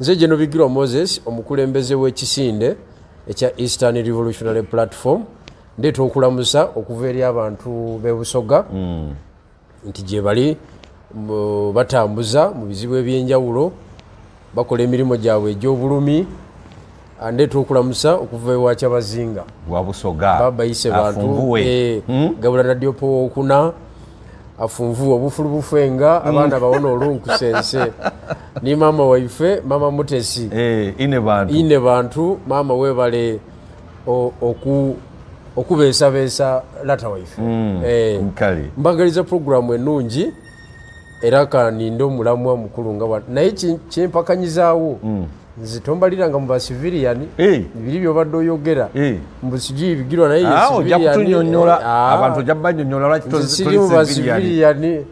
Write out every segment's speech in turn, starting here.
nze gye nubigirwa moses omukulembeze w'ekisinde ekya eastern revolutionary platform ndeeta okulamusa okuva eri abantu b'ebusoga hmm. nti gye bali batambuza mu bizibu ebyenjawulo bakola emirimu gyabwe egy'obulumi ah, ndeeta okulamusa okuva ewa kyabazinga babayise bantu eh, hmm? gabula radio powa okuna afunvu obufulu bufe nga mm. abaana bawona olunkusense ni maama waife maama mutesi hey, eh, ine bantu maama webale oku okubesabesa lata waife mm, eh, mbagaliza programu enungi era kaninde omulamwa mukulu nga wa naye kimpakanyizaawo mm. nze tombaliranga mu basiviriyani ebiri eh. byobadde oyogera eh. mbusigi ebigirwa nayeabantuojabanyonyolaakisiri ah, ah. mu basiviriyani eh.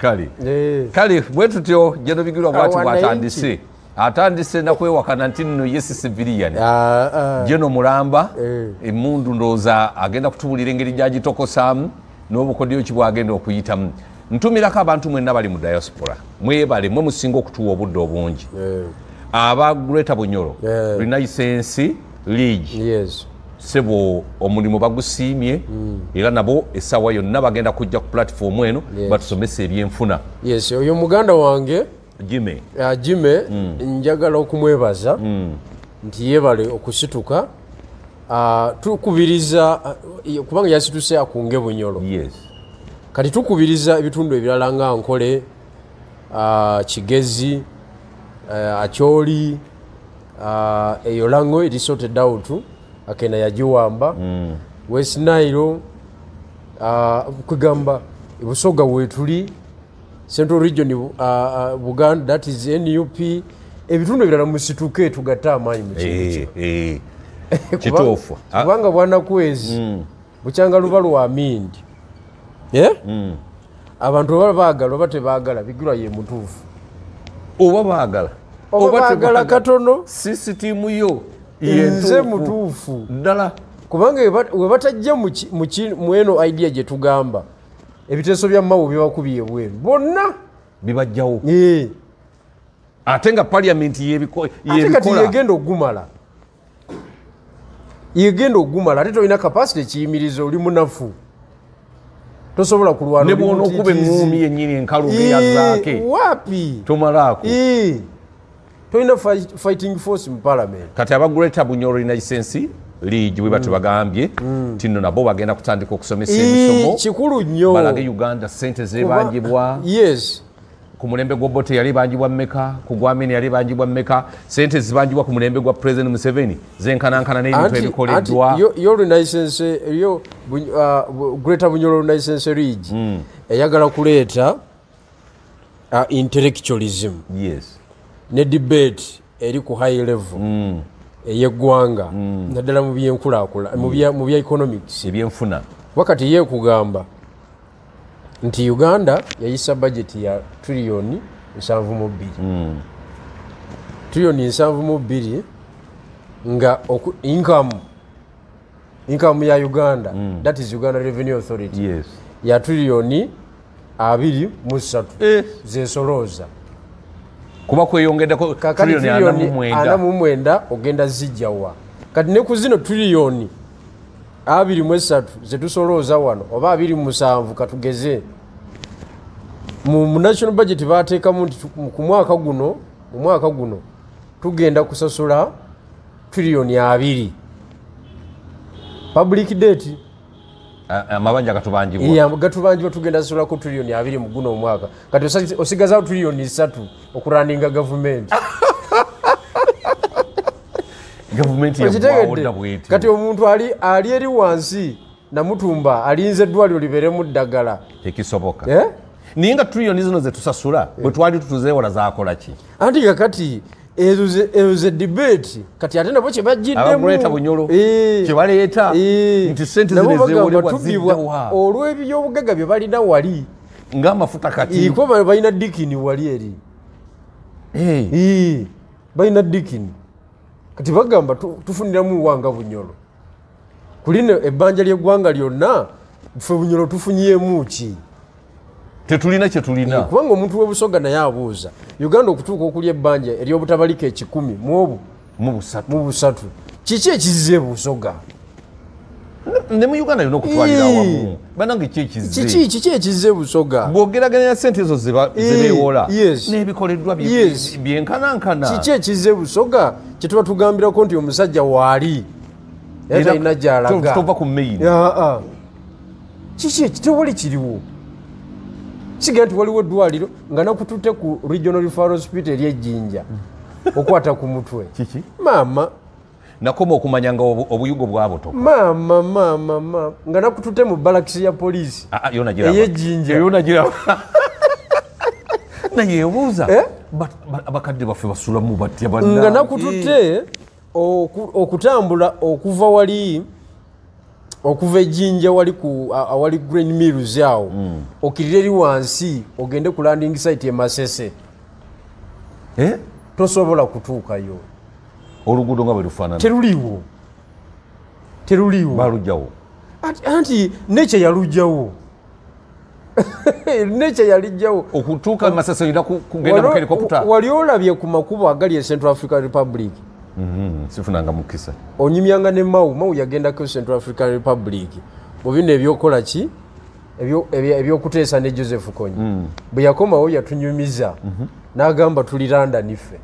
kale bwe tutyo jeno bigirwa bwati ah, bwatandise atandise nakwewakana nti nno ye sisiviriyan jeno mulamba emundu ndooza agenda kutubulira engeri gyagitokosamu n'obukodyo ki bwagenda okuyitamu ntumirako abantu mwenna bali mu diaspora mwebale mwe musinga okutuwa obudde obungi aba greta bunyoro yeah. lina isensi lege yes. sebo omulimu bagusiimye mm. era nabo esaawa yonna bagenda kujja ku platifoomu eno yes. batusomesa ebyenfuna yes. oyo muganda wange jime jime mm. njagala okumwebaza mm. nti yebale okusituka Uh, tukubiriza uh, kubanga yasituse akunge bunyolo yes. kati tukubiriza ebitundu ebirala nga nkole uh, kigezi uh, eh, acyoli uh, eh, eyo lango erisorted out eh, akenda yagiwamba mm. westnairo uh, kwegamba busoga wetuli central region uh, uh, buganda that is nup ebitundu ebirala musituke tugatte amaanyi mukkubanga ah. bwanakwezi mm. bucyanga luba lwamindi mm. abantu oba baagala oba tebaagala bigirwa ye mutuufu oba baagala obagala katono sisitimu yo nze mutuufu ddala kubanga webatajja mu eno idea gyetugamba ebiteeso bya mawo byebakubye bweru bonna bibajjawo eh. ate nga paliamenti yebikolaate kati yegenda okugumala yegenda okugumala ate tolina kapasite kiyimiriza oli munafu tosobola kulwanebwona okuba eŋumi yenyini enkalu eyazaake eh, wapi tomalaako eh. tolina fighting force mu palamenti kati abagreta bunyolina isensi liigi bwe batebagambye mm. nti mm. no nabo bagenda kutandika okusomesa emisomo kikulu nnyo balage uganda sente zebangibwa yes ku mulembe gwobote yali bangibwa mmeka ku gwamini yali bangibwa mmeka sente zibangibwa ku mulembe gwa president museveni zenkanankana nebintu ebikoleddwa yo renaissance yo uh, greta bunyolo renaissance league mm. eyagala kuleeta uh, intellectualism yes ne debate eri ku high level mm. eyeggwanga mm. naddala mubyenkulakula mm. mubya economics ebyenfuna wakati yekugamba nti uganda yayisa budget ya trilioni 72 mm. trilioni 72 nga oku, income income ya uganda mm. that is uganda revenue authority yes. ya trilioni 23 eh. zesolooza kuba kweyongeddeko anamumwenda ogenda zijjawa kati neku zino tuliyoni abiri mu esatu zetusolooza wano oba abiri musanvu katugeze mu national budget bateekamu nti kumwaka guno mu mwaka guno tugenda kusasula tuliyoni abiri public date Eh, eh, amabanja gatubanjibwa gatubanjibwa tugenda zisobola ku triliyoni abiri muguno omwaka kati osigazaho triliyoni isatu okuraninga gavumenti kati omuntu ali eri wansi namutumba alinza eddwaliro liberemu ddagala tekisoboka eh? naye nga triliyoni zino zetusasula bwe twali tutuzeewola zakolaki anti gakati kati ate nabo kyebagiddemubatubibwa olw'ebyobugaga bye balina wali ngaamafuta katiko balina dikini wali eri balina dikini kati bagamba tufuniramu wanga bunyolo kulino ebbanja ly'eggwanga lyonna fe bunyolo tufunyemu ki tetulina kyetulina kubanga omuntu webusoga naye abuuza uganda okutuuka okulya ebbanja eryobutabalika ekikumi mwobu mu busatu kiki ekizize busoga nemu uganda yona okutwalirawamu banange kikiki ekizze busoga bwogeraganya sente ezo zebewola nebikoleddwa byenkanankana kiki ekizze busoga kyetuba tugambirako nti omusajja waali era ayina gyalagatova ku mein ah, ah. kiki ekitewali kiriwo siga nti waliwo eddwaliro nga nakututte ku regional refer hospital eri ejjinja okwata ku mutwe maama nakoma okumanya nga obuyugo bwabuto maama maama nga nakututte mu balakisi ya poliisi eyejjinja nayebuuza abakadde baffe basulamu batya nga nakututte eh. okutambula okuva waliyi okuva ejinja awali grand mills awo hmm. okirire eri wansi ogende ku landing site emasese eh? tosobola kutuukayo oluguudo nga belufaanateruliwo teruliwo anti nekya yalugjawo nekya yalijjawo okutuuka masese olina kugenda mu helikopta wali olabye ku makubo agali e central african republic sifunanga mukisa onyumyanga ne mau mau yagenda ku central african republic mubino ebyokola ki ebyokuteesa ne joseph konyi mm. bwe yakomawo yatunyumiza mm -hmm. nagamba tuli landani ffe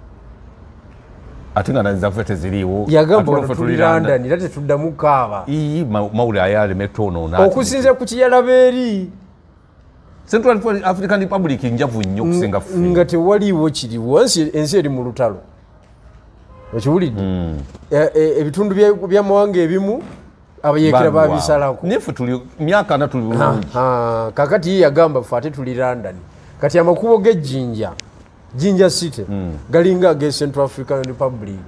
ate nga nazafe teziriiwo yagamba tuli landani era tetuddamu kaaba mawule ayaleme tonona okusinza ku kiyalaba eri central african republic njavu nnyo okusinga nga tewaliiwo kiriwo ensi eri mu lutalo okiwulidde hmm. e, e, ebitundu byamawanga ebimu abayekera babisalako nefe tuli myaka ana tuli bulungi ah, ah, kakati ye yagamba fe ate tuli london kati amakubo gejjinja jinja city hmm. galinga age central african republic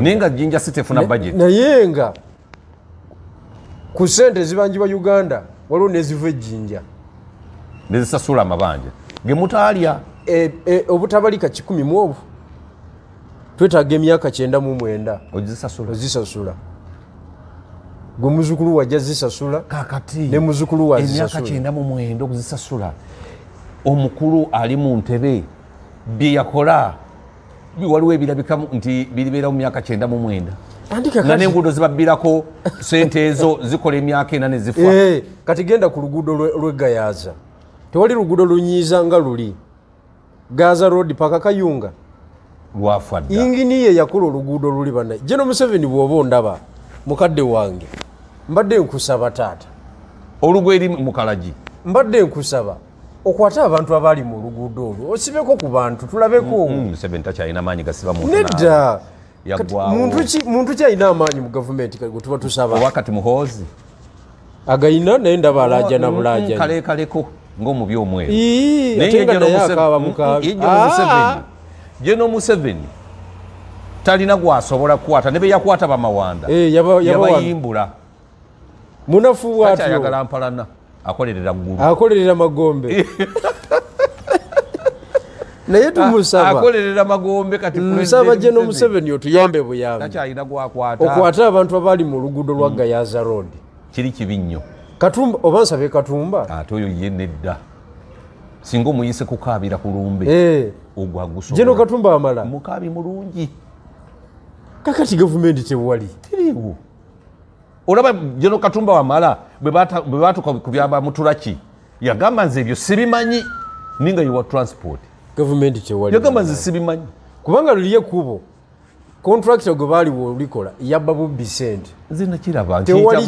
nenaye nga ku sente ezibanjibwa uganda waliwo neziva ejjinja nezisasula amabanja gemutaalya e, obutabalika kikumi mu obwo twetaaga emyaka kyenda mu mwenda ozisasula gwe muzukulu wajja zisasula kakati ne muzukulu wamyaka kyenda mu mwenda okuzisasula omukulu ali mu ntebe bye yakola waliwo ebirabika nti biribeera mu myaka kyenda mu mwenda nanenguudo zibabbirako sente ezo zikola emyaka ena nezifa eh, kati genda ku luguudo lwegayaza tewali luguudo lunyiiza nga luli gaza road paka kayunga wafadda inginiye yakolo lugudo luli bana jeno museveni bwobo ndaba mukadde wange mbadde nkusaba tata olugweri mukalaji mbadde nkusaba okwata abantu abali mu lugudo olwo osibeko ku bantu tulabeko mm -hmm. museveni tachalina maanyi gasiba munda muntu ki alina amaanyi mu gavumenti tuba tusaba wakati muhoozi agayina naye ndaba mm, alaja nabulajakalekaleko mm, mm, ng'omubyomweru naye nga naye akaba mukaaga jeno museveni talina gwasobola kukwata ne beyakwata bamawanda eh, yabayimbula munafu watyoyagala mpalana akolerera gulu akolerera magombe naye tumusaba ah, akolerera magombe kati musaba jeno museveni otuyambe buyambi okwata abantu abaali mu luguudo lwa mm. gayaza road kiri kibi nnyo katumba oba nsabe katumba ate oyo yenedda singa omuyise kukabira kulumbe eh. ogwagusogola mukabi mulungi kakati gavumenti tewali tiriwo olaba jeno katumba wamala bwebatuka kubyamba muturaki yagamba nze ebyo sibimanyi ninga yiwa transport gavumenti tewaliyagamba nze sibimanyi kubanga luliye kubo contract gwe baaliwo olikola yabba bubbi sente nzenakirabatewali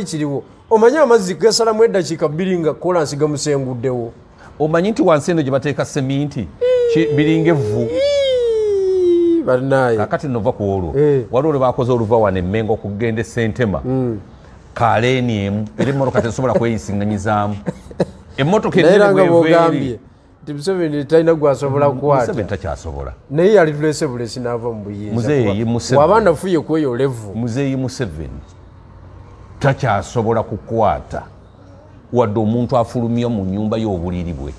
e kiriwo omanye amazzi gasalamu eddakiika bbiri nga kolansi gamusenguddewo omanyi nti wansi eno gyebateeka seminti biringa evvu kakati nova ku olwo eh. waliwo lwe bakoze oluva wano emengo okugenda esentema mm. kaleeni emu era emmotoka tesobola kweyisinganyizaamu emmotoka eeranaogambye nti museveni talina gwasobola kukwatatakyasobola naye yalitulese bulesi nava mubuyinzawabanafuye kweyolevu muzeeyi museveni takyasobola kukwata wadde omuntu afulumyo mu nyumba y'obuliri bwe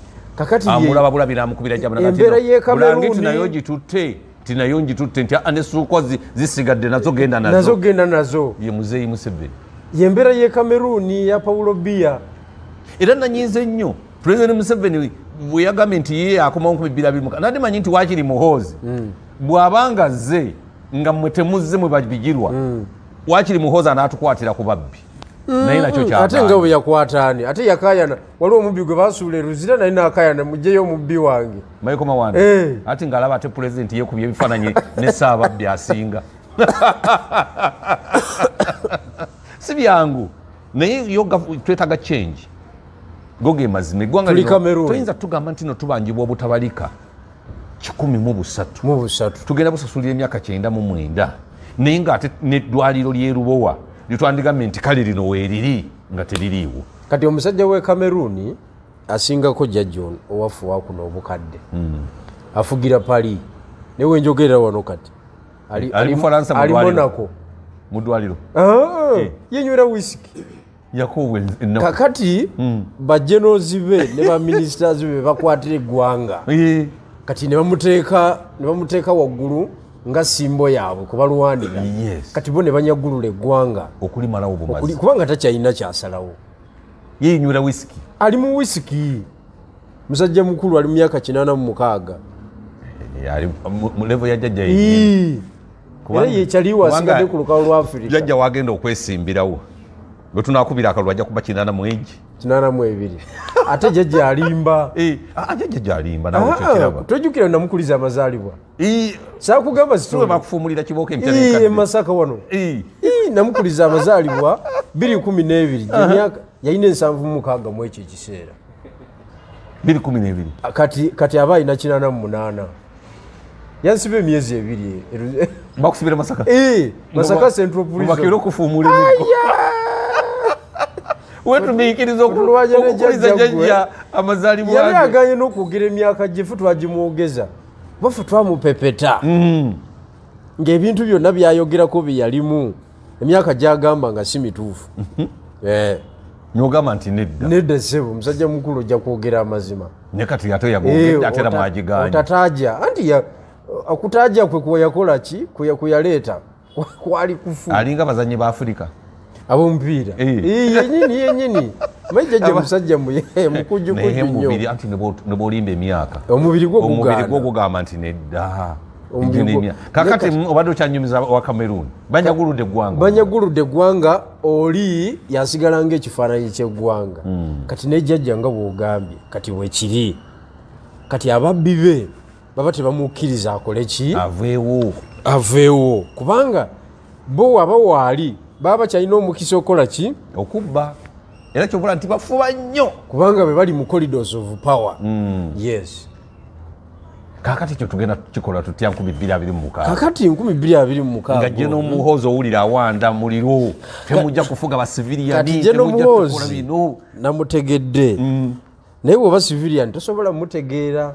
amulaba ah, bulabi namukubira jabulange tinayo gitutte tinayo ngitutte nti aa nesuukwa zisigadde nazo genda nazo genda nazo ye muzeeyi museveni yembeera ye kameruuni ya pawulo biya era nanyinza nnyo president museveni bwe yagambye nti ye akomao 2 nandi manyi nti wakiri muhoozi hmm. bw'abanga zze nga mwe temuzze mwe babigirwa hmm. wakiri muhoozi anaatukwatira ku babbi naye mm. nakyo kyaa ate nga bwe yakwata ani ate yakayana waliwo omubbi gwe basuula eruzira naye nakayana mugyeyo omubbi wange mayikomawan ati eh. ngaalaba ate pulezidenti yekubya ebifaananyi nesaababbi asinga si byangu naye twetaga change goge mazima eggwangatuyinza tugamba nti no tubanjibwa obutabalika 13 tugenda busasulira emyaka 99 naye ngaate nedwaliro lyerubowa litwandigambye nti kale lino weeriri nga teririiwo kati omusajja we kameruuni asingako jajjo owafu wakuno obukadde hmm. afugira pali naye wenjogerera wano kati ali monaco mudwaliro ah, eh. yenywera wisiki kakati hmm. bajenozi be ne baministers be bakwatira eggwanga eh. kati nebamuteeka waggulu nga simbo yaabwe kubalwanira kati bo ne banyagulula eggwanga kubanga takyalina kyasalawo yeyinywera wisiki ali mu wisiki musajja mukulu ali mu myaka 86a mulevo yajjajja era yekyaliwo asigadde ku lukalo lwa afirika jajja wagenda okwesimbirawo lwetunakubira akalulu ajja kuba 8 mwegi kinanamuebiri ate jaja alimba ate jaja alimba ah, twejukira namukuliza amazalibwa sakugamba sitbakufumulira kiboko e masaka wano e. E, namukuliza amazalibwa 212 yayina ensanvu mukaga mu ekyo ekiseera 12 kati aba ayina kinanamu munana yansiba emyezi ebiri bakusibire masaka masaka centropolkufumulaya wetuniikiriza okulwaja nokuliza jajja amazalibwa yali agaanyina okugira emyaka gyefe twagimwogeza bafe twamupepeta mhm. ngaebintu byonna byayogerako byeyalimu emyaka gyagamba nga si mituufu mhm. eh. nogamba nti nedda nedda sebo omusajja mukulu ojja kwogera amazima nekati eh, ate yagogeatera mwagigaanya otataja anti akutaja kwe kweyakola ki kweyaleeta kwali kufu alinga abazanyi ba afurika abomupiira iye nyini ye nyini maija gye eh, musajja mukujukuyemubiri anti nebolimba emyaka omubiri gwomubiri gwogugamba nti nedda kakati obadde okyanyumiza wa cameroon banyaguludde eggwanga banyaguludde eggwanga oli yasigala ngaekifaananyi kyeggwanga hmm. kati nejjajja nga bwogambye kati bwekiri kati ababbi be baba tebamukkiriza akole ki aveewo aveewo kubanga bo waba waali baba kyalina omukisa okukola ki okubba era kyokola nti bafuba nnyo kubanga be bali mu corridors of power mm. yes kakati ekyo tugenda kikola tutya 22 kakati 22 nga gye n'omuhoozi owulira awanda muliro temujja kufuga basiviriyani gye n'omuhoozi namutegedde naye bweoba siviriyani tosobola mutegeera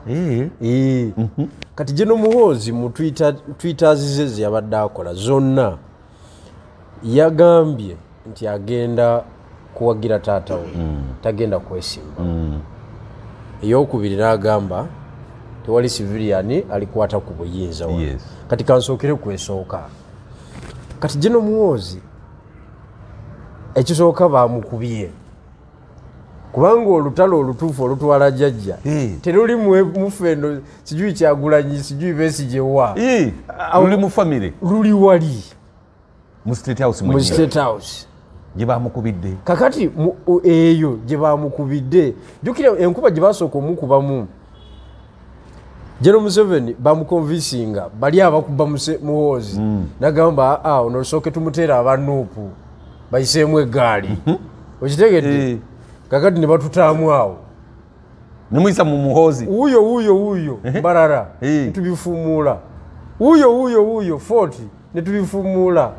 kati gye n'omuhoozi mm. eh. eh. mhm. mu twitters ze ze yabadde akola zonna yagambye nti agenda kuwagira taata we mm. tagenda kwesimba mm. eyokubiri nagamba tewali siviliyani alikwata ku buyinza we kati kansookere kwesooka kati gino muwoozi ekisooka bamukubye kubanga olutalo olutuufu olutwala jajja eh. teruli mufeno sijui kyagulanyi sijui besijewa eh, luli mufamire luli wali gyebamukubidde kakati eyo gyebamukubidde jukira enkuba gyebasooka omukubamu jeno museveni bamukonvinsinga bali abakuba muhoozi hmm. nagamba aa ono osooke tumuteera abanuupu bayiseemu egaali mhm. okitegedde eh. kakati ne batutaamu awo nemuyisa mu muhoozi wuuyo wuuyo wuuyo eh. mbarara eh. ntubifuumuula wuuyo wuuyo wuuyo foti netubifumula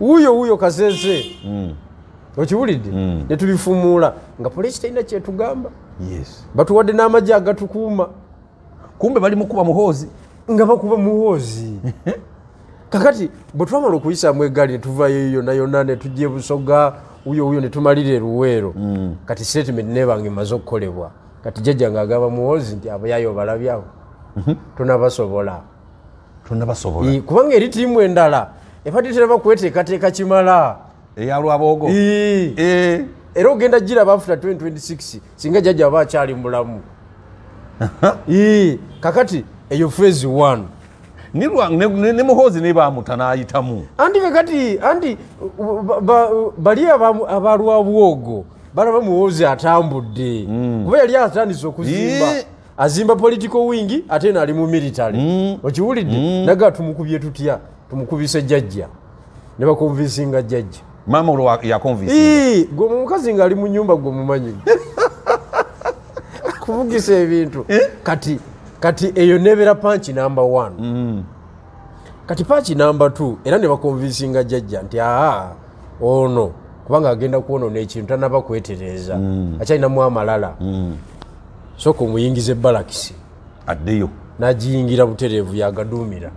wuyo wuyo kazeze mm. okiwulidde mm. netubifumula nga polisi terina kyetugamba batuwadde n'amajje agatukuuma kumbe bali mukuba muhoozi nga bakuba muhoozi kakati bwetwamala okuyisamu egaali netuvayo yonayona netujja ebusoga wuyo wuyo netumalira eruweero mm. kati statement nebange maze okukolebwa kati jajjange agamba muhoozi nti abayayo balabyawo mhm. tunabasobola tonna basobola kubanga eri tiimu endala efatiteraba kuweteekateeka kimala eyalwabogo era ogenda giraba afuta 2026 singa jjajja aba akyali mulamu kakati eyo fase 1 ne muhozi ne bamuta nayitamu andi kakati andi bali abalwabwogo balaba muhozi atambudde mm. kuba yali atandisa okuzimba azimba political wing ate nali mu military mm. okiwulidde mm. naga tumukubye tutya tumukubise jajja nebakonvinsinga jajja gomukazi ngaali munyumba gwe mumanyi kuvugisa ebintu eh? kati kati eyo nebera panch numbe one mm. kati panch numbe t era nebakonvinsinga jajja nti aa ono kubanga agenda kwonona ekintu tanabakwetereza akyalinamu amalala soka omuyingiza ebalakisi addeyo nagiyingira butereevu yagaduumira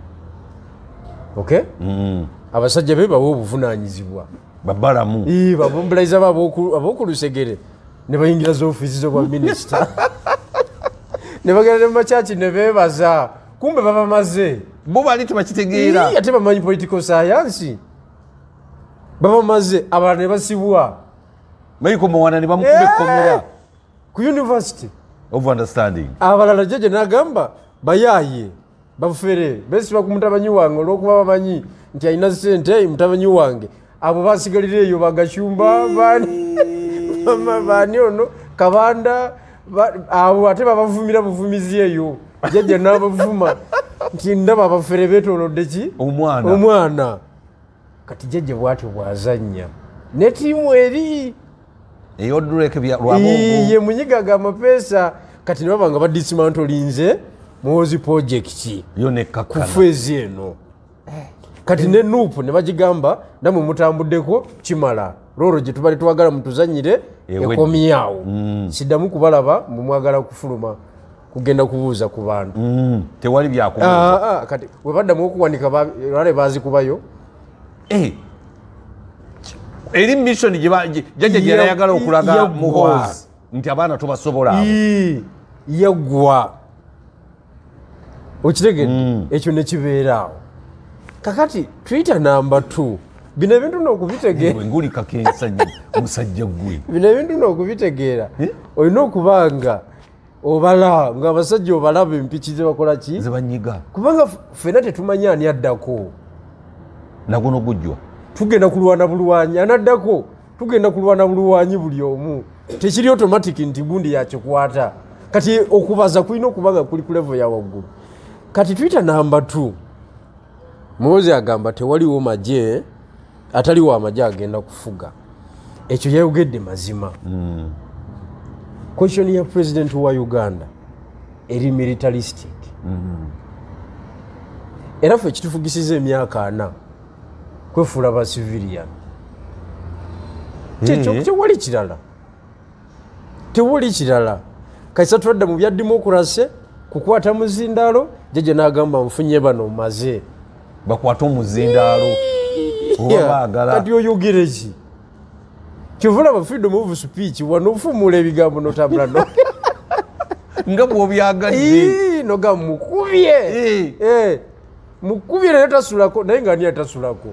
ok mm-hmm. abasajja be bawe obuvunanyizibwa babalamu babombulaiza abokulusegere nebayingira zofiisi zobwa minisita nebagenda ne mumacaci nebebaza kumbe babamaze bobali tebakitegeera ate bamanyi political science babamaze abala nebasibwa bayikomawana nebamukuba eh, ekkomera ku university of understanding abalala jjajja nagamba bayaye bafere besibaku mutabanyi wange olwokuba bamanyi nti alina sente mutabanyi wange abo basigalire eyo bagacyumba bani ono kabanda abo ate babavumira buvumizi eyo jjajja nabavuma nti ndaba abafere betolodde ki omwana kati jjajja bwatyo bwazanya netiimu eri eyodulekebyaye eh, munyigaga amapeesa kati ne babanga badisimanto linze muwozi projekiti kufezi eno kati ne nupu ne bagigamba namwe mutambuddeko kimala lolo gye tubali twagala mutuzanyire eh, ekomyawo mm. siddamu kubalaba mumwagala kufuluma kugenda kubuuza ku bantu mm. tewali byakati ah, ah, webaddamu okuwanika lale bazikubayo eh, eri mission jjajja gyeyayagala okulaga muhoa nti abaana tobasobola yagwa okitegede hmm. ekyo nekibeeraawo kakati twitter number t bino ebintu nokubitegeeramusajja gwe bino ebintu nokubitegeera eh? olina okubanga obala nga abasajja obalaba empiki zebakolaki zebanyiga kubanga fena tetumanyi ani addako nagwo nogujjwa tugenda kulwana bulwanyi anaddako tugenda kulwana bulwanyi buli omu tekiri automatic nti gundi yakikwata kati okubaza kulina okubanga kuli kulevo ya waggulu kati twita namba t mowozi agamba tewaliwo maje ataliwo amaje agenda kufuga ekyo yayogedde mazima mm. question ya president wa uganda eri militaristic mm -hmm. era fe kitufugisiza emyaka ana kwefuula ba civilian tewali hmm. kirala tewali kirala kaisa twadda mu bya demokurasi kukwata muzindaalo jaje nagamba nfunye bano maze bakwate omuzindaalo ati oyogereki kyovulaba freedom of speech wanofumula ebigambo notambula nga bwobyagaddnogamba mukubye eh, mukubye naye tasulako naye nga niatasulako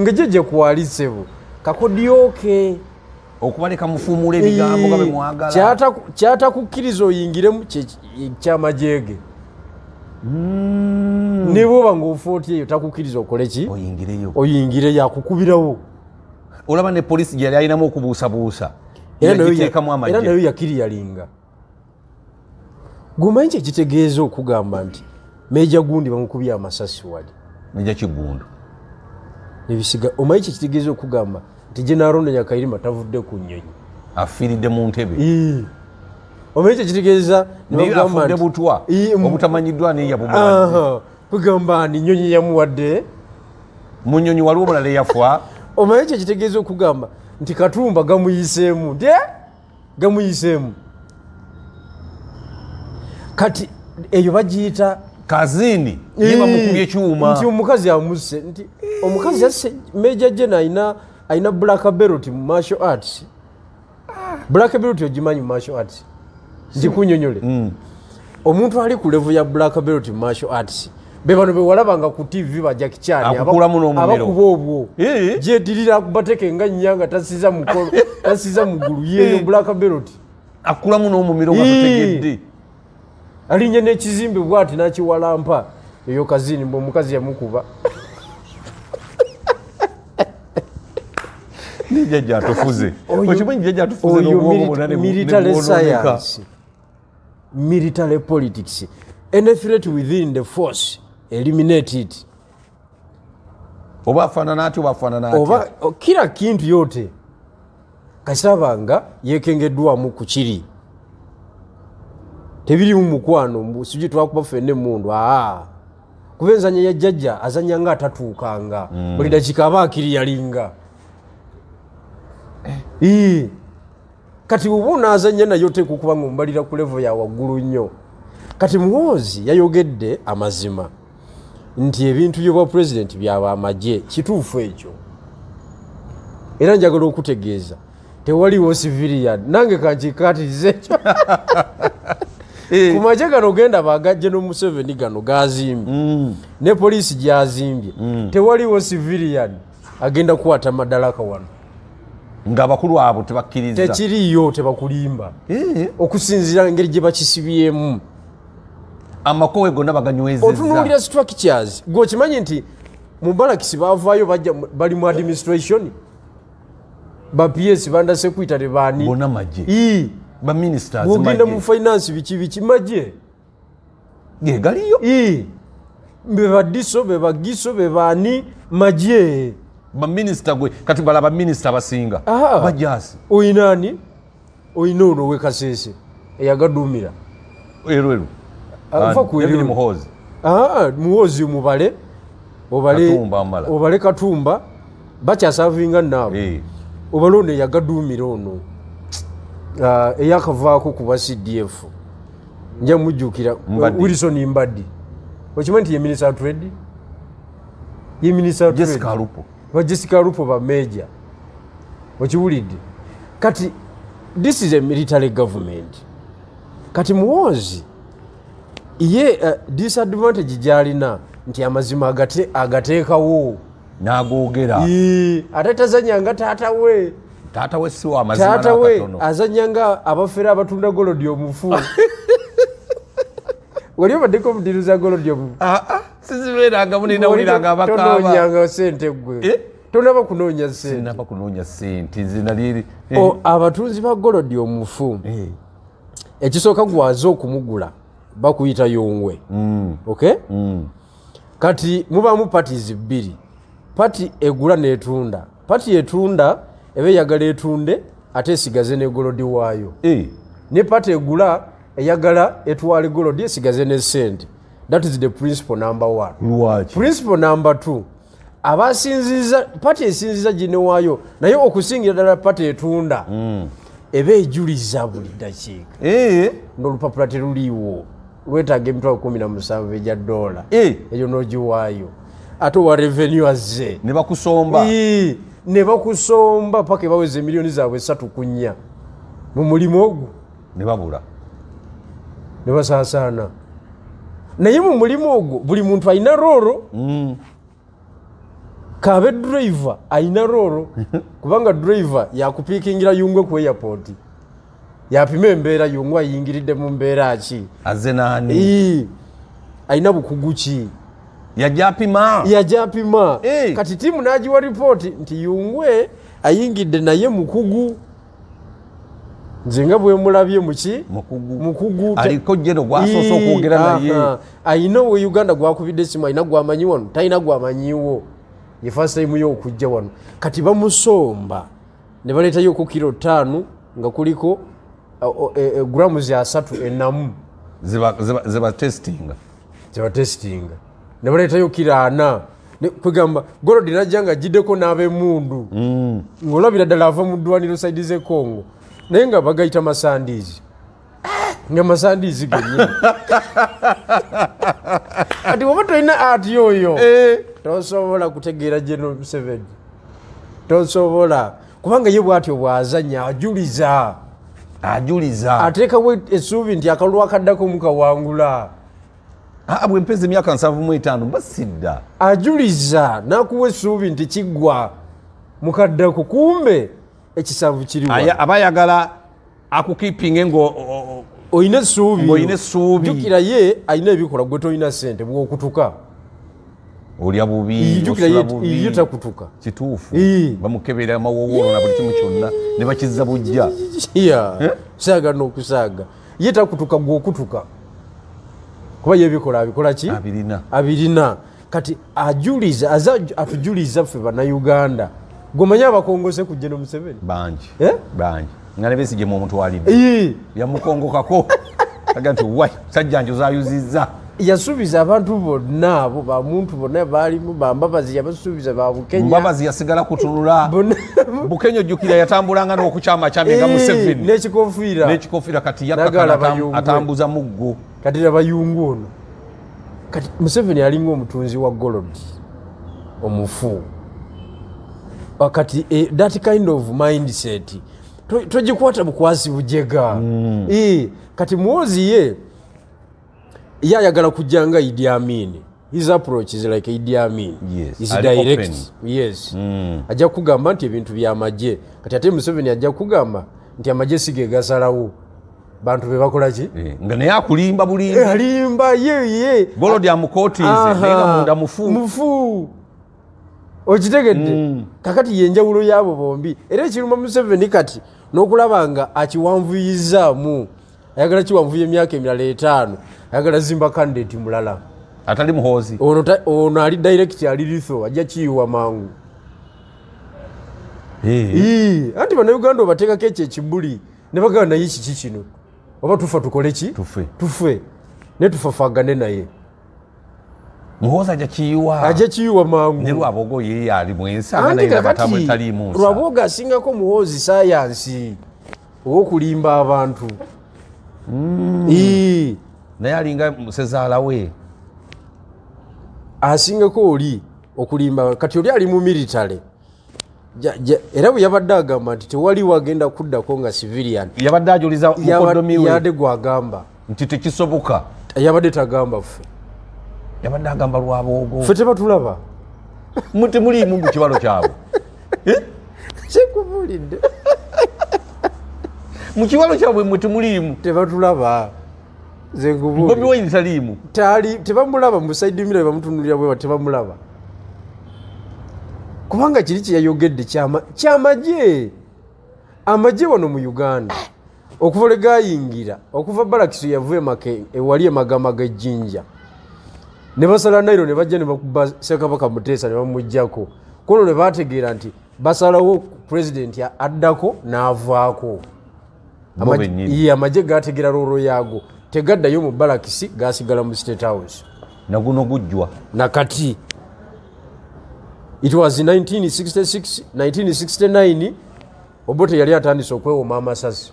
ngejeje kuwalisebo kakodyoke okubaleka mufumula ebigambo gabemwagala kyata kukkiriza oyingiremu kyamajege mm. nibwoba ngaofootieyo takukkiriza okole ki oyingire yakukubirawo olaba ne polisi gyeyali alinamu okubuusabuusa era nayo yakiriyalinga gumanyi kyekitegeeza okugamba nti meja gundi bamukubye amasasi wali meja kigundu nebisiga omanyi kyekitegeeza okugamba nti gyenaaronda nyakayirima tavudde ku nnyonyi afiiridde mu ntebe omanyi kyekitegeeza nafudde butwa obutamanyiddwa neyabu kugamba ni nyonyi yamuwadde mu nyonyi waliwo omulala eyafa omanyi kyekitegeeza okugamba nti katumba gamuyiseemu nti eh, gamuyiseemu kati eyo bagiyita kazini nimamukubye mm. ekyuma nti omukazi amuse nti omukazi ase meja gye naina alina black belt mu martio arts black belt ogimanyi mu martio arts ndikunyonyole mm. omuntu ali ku levu ya black belt mu martio arts bebano bewalabanga ku tv bajakicyaniabakuba obwo jedirira eh? kubateke nga nya nga tasiza mugulu yeyo eh. black belt akulamu n'omumiro wategedde alinya nekizimbe bwati nakiwalampa eyo kazini mbe omukazi yamukuba military politics any e threat within the force eliminated oba afanana ati oba afanana oba kila kintu yote kasabanga yekengeddwamu ku kiri tebirimu mukwano sijui twakuba fene mundu aa kuba enzanya ya jjajja azanya nga atatuukanga mm. buli dakika aba akiri yalinga kati oba onazanya nayo oteeka okuba nga ombalira ku levo ya waggulu nnyo kati muwoozi yayogedde amazima nti ebintu byobwa pulezidenti byaba amagye kituufu ekyo era njagala okutegeeza tewaliwo siviriya nange kankikatirize ekyo Eh. kumaje gano genda bagajje n'omuseveni gano gazimbye mm. ne poliisi gyazimbye mm. tewaliwo civilian agenda kuwata madalaka wano ngaabakulu abo tebakkiriza tekiriyo tebakulimba eh. okusinzira engeri gye bakisibyemu amakowe gonna baganyweza otunuulira situa kikyazi gwe okimanyi nti mu balakisi baavaayo bali mu administration bapiesi bandasekwitale baani bonna magye bamnisbwogenda mufinansi biki bikimaje gegaliyo bebadiso bebagiso bebani maje baminisita gwe kati bala baminisita basinga bajasi oinani oina ono wekasese eyagadumira erweru muhozi muhozi mubale obale katumba bacyasavinga nabo obalona eyagadumira ono hey Eh, eyakavaako kuba cdf nja mujjukira eh, wilison mbaddi okimanyi nti yeminisa atredi yeminisaba jessica lupo bameja okiwulidde kati this is a military government kati muwoozi ye eh, disadvantage gyalina nti amazima agateekawo nagogera ate tazanya nga taatawe taata we siwa amazima taata we azanyanga abafere abatunda golodi omufu wali obaddeko omudiriza golodi omufu ah, ah, sizibeerangamuninawulirangaabakaabatononyanga sente gwe eh? tonaba kunoonya sentenaba kunoonya sente nzinaliri eh. abatunzi ba golodi omufu eh. ekisooka gwaze okumugula bakuyita yongwe mm. ok mm. kati mubamu patis bbiri pati egula netunda pati etunda eba eyagala etunde ate esigaze negolodi waayo e. nepata egula eyagala etwale golodi esigaze nesente that is the principle number one principle number two abasinziza pati esinziza gine waayo naye okusingira ddala pati etunda hmm. eba ejuliza buli dakiika e. nolupapula teruliiwo lwetaaga emitwa 17 egya dola e. eyo nogiwaayo ate owa revenue azze nebakusomba ne bakusomba paka ebaweza emiliyoni zaabwe esatu ku nnya mu mulimu ogwo ne babula ne basaasaana naye mu mulimu ogwo buli muntu alina rooro mm. kaabe driver alina rooro kubanga driver yakupiikingira yungwe ku airpoti yapima embeera yungwe ayingiridde mu mbeera ki azenani alina bukugu ki yajapima yajapima kati timu najiwa ripoti nti yungwe ayingidde naye mukugu nze nga bwe mulabye muki mukugualikogenogwasosaokwogeranaye ayina owe uganda gwakubidde simu ayina gwamanyi wano talina gwamanyiwo ye fasitaimu yookujja wano kati bamusomba ne baleetayoku kiro taanu nga kuliko e, e, gramu zasatu enamu zibatestinga zibatestinga nebaleetayo kiraana kwegamba gorodi najja nga jiddeko n'abemundu mm. ngaolabira ddala ava mu ddwaniro saidi zekongo naye nga bagayita masandiizi ah, nga masandiizi gen ati oba tolina ati oyo eh. tosobola kutegeera geno museveni tosobola kubanga ye bwatyo bwazanya ajuliza ajuliza ateekawo essuubi nti akalwakaddako mukawangula Ah, bwempeza emyaka 75 basidda ajuliza nakuwa essuubi nti kiggwa mukaddako kumbe ekisanvu kiriwaaba ayagala akukipinge ng oyina essuubiolina essuubi jukira ye ayina ebikola gwe tolina sente bwokutuka olya bubiiyo takutuka kituufu bamukebera amawowolo na buli kimu kyonna ne bakiza bujja eh? saaga nokusaaga ye takutuka gwokutuka yeah. kuba yebikola abikolaki abirina kati atujuliza ffe banauganda gomanyi abakongose kujja nomuseveni bangi eh? bangi nga nebesigema omutwalidde yamukongokako aga nti wa sajjanjo zayuzizza yasuubiza abantu bonna abo bamuntu bonna balimu bambabazi yabasuubiza babukenyambabazi yasigala kutunula bukenya ojjukira yatambulanga nokukyama kyamenga eh, mu7nnekikofiiranekikofiira kati yakkaka atambuza muggo kati abayungu ono kati museveni alinga omutunzi wa golod omufu kati e, that kind of mindset togikwata bukwasi bujega mm. e, kati mwozi ye yayagala kujja nga idi amin his approach is like idi amin yes. is direct yes mm. ajja kukugamba nti ebintu byamagye kati ate museveni ajja kukugamba nti amagye sigegasalawo bantu bebakolaki eh, nga naye akulimba bulimbaalimba eh, yeye bolod amukotinga munda mufu okitegedde mm. kakati yenjawulo yabo bombi era ekiruma museveni kati n'okulaba nga akiwanvuyizaamu ayagala kiwanvuya emyaka emirala etaano ayagala zimba kandidati mulala atali muhozi ono ali direct alilitho ajja kiyiwa mangu eh. anti bannauganda obateekako ekyo ekibuli ne bagaba naye kiki kino oba tufa tukoleki tufe netufafagane naye muhoozi aja kiyiwa aja kiyiwa mangu ne lwaboga yeye ali mwensiaaaatalimu lwaboga asingako muhoozi sayansi owokulimba abantu mm. naye alinga musezaalawe asingako oli okulimba kati oli ali mu militale era bwe yabadde agamba nti tewaliwo agenda kuddako nga civilian yabadde ajuliza mukodomiyabadde gwagamba nti tekisoboka yabadde tagamba ffe yabadde agamba lwabogo ffe tebatulaba temulimu eh? mu kibalo kyabwe kikubulidde mu kibalo kyabwe mwe temulimu tebatulaba zenbobiwayinitaliimu tebamulaba mu saidi mira bamutunulira bwewa tebamulaba kubanga kiri kyeyayogedde kyamagye amagye wano mu uganda okuva legayingira okuva balakiso yavuma ewali e emagamaga ejjinja ne basala nairo ne bajja ne bakuba sekabaka mutesa ne bamugjako kuno ne bategeera nti basalawo purezidenti addako n'avaako amagye gategeera lolo yaago tegaddayo mu balakisi gasigala mu state house naguno gujjwa nakati it was 1969 obote yali atandisa okwewoma amasasi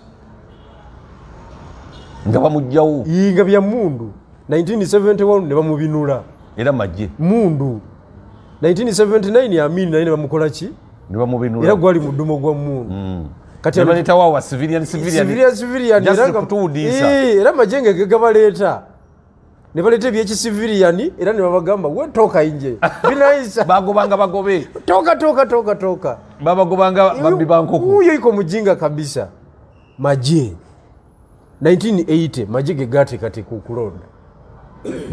nga bamugjawo nga bya mundu 1971 ne bamubinula era majje mundu 1979 amini naye ne bamukola ki ne bamubinula era gwali muddumo gwa mundu mm. katiaaa civilian civilian era eh, majenge gegabaleeta ne baleeta ebyekisiviriani era ne babagamba we tooka inje binayisa bagobanga bagobe toka toka toka toka babagobanga babbi bankoko huyo iko mujinga kabisa maje 1980 maje ge gateekateeka okulonda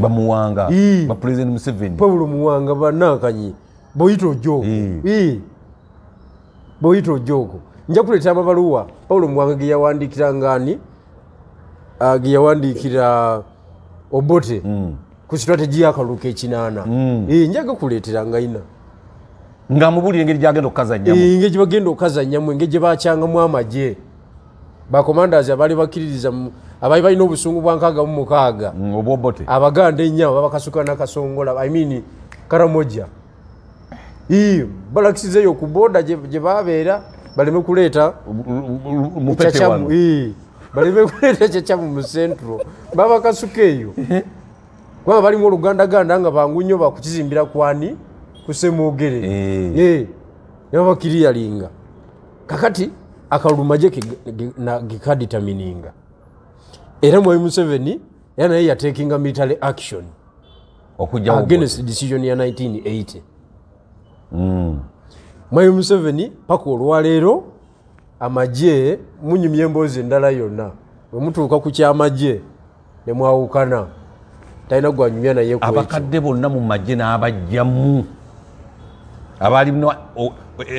bamuwanga ba president museveni pawulo muwanga banankanyi boyita ojooko boyita ojooko nja kuleeta amabaluwa pawulo muwanga geyawandiikira ngani ah, geyawandiikira uh, obote ku strategy yakaluka ekinaana njaga kuleetera nga ina nga mubulire engeri gyagenda okukazanyamunge gyebagenda okukazanyamu engeri gyebakyangamu amagye bacommanders abaali bakkiririza abaali balina obusungu bwankaaga mu mukaaga obobote abaganda ennyama babakasukira nakasongola i mean karamoja balakisizeyo ku boda gyebabeera baleme kuleeta mupeewa balemekuleta kyakyamu mucentro babakasukeeyo kubanga balimu olugandaganda nga bangu nnyo bakukizimbira kwani kusemwogere eh. nebabakiriyalinga kakati akalulumaje gekaditamininga era mwami museveni era naye yatekinga military action agenes ah, decision ya 1980 mm. mwami museveni paka olwaleero amagye munyumya emboozi endala yonna wemutuuka ku kyamagye nemwawukana talina gwanyumya naye abakadde bonna mu magye n'abajjamu abalimu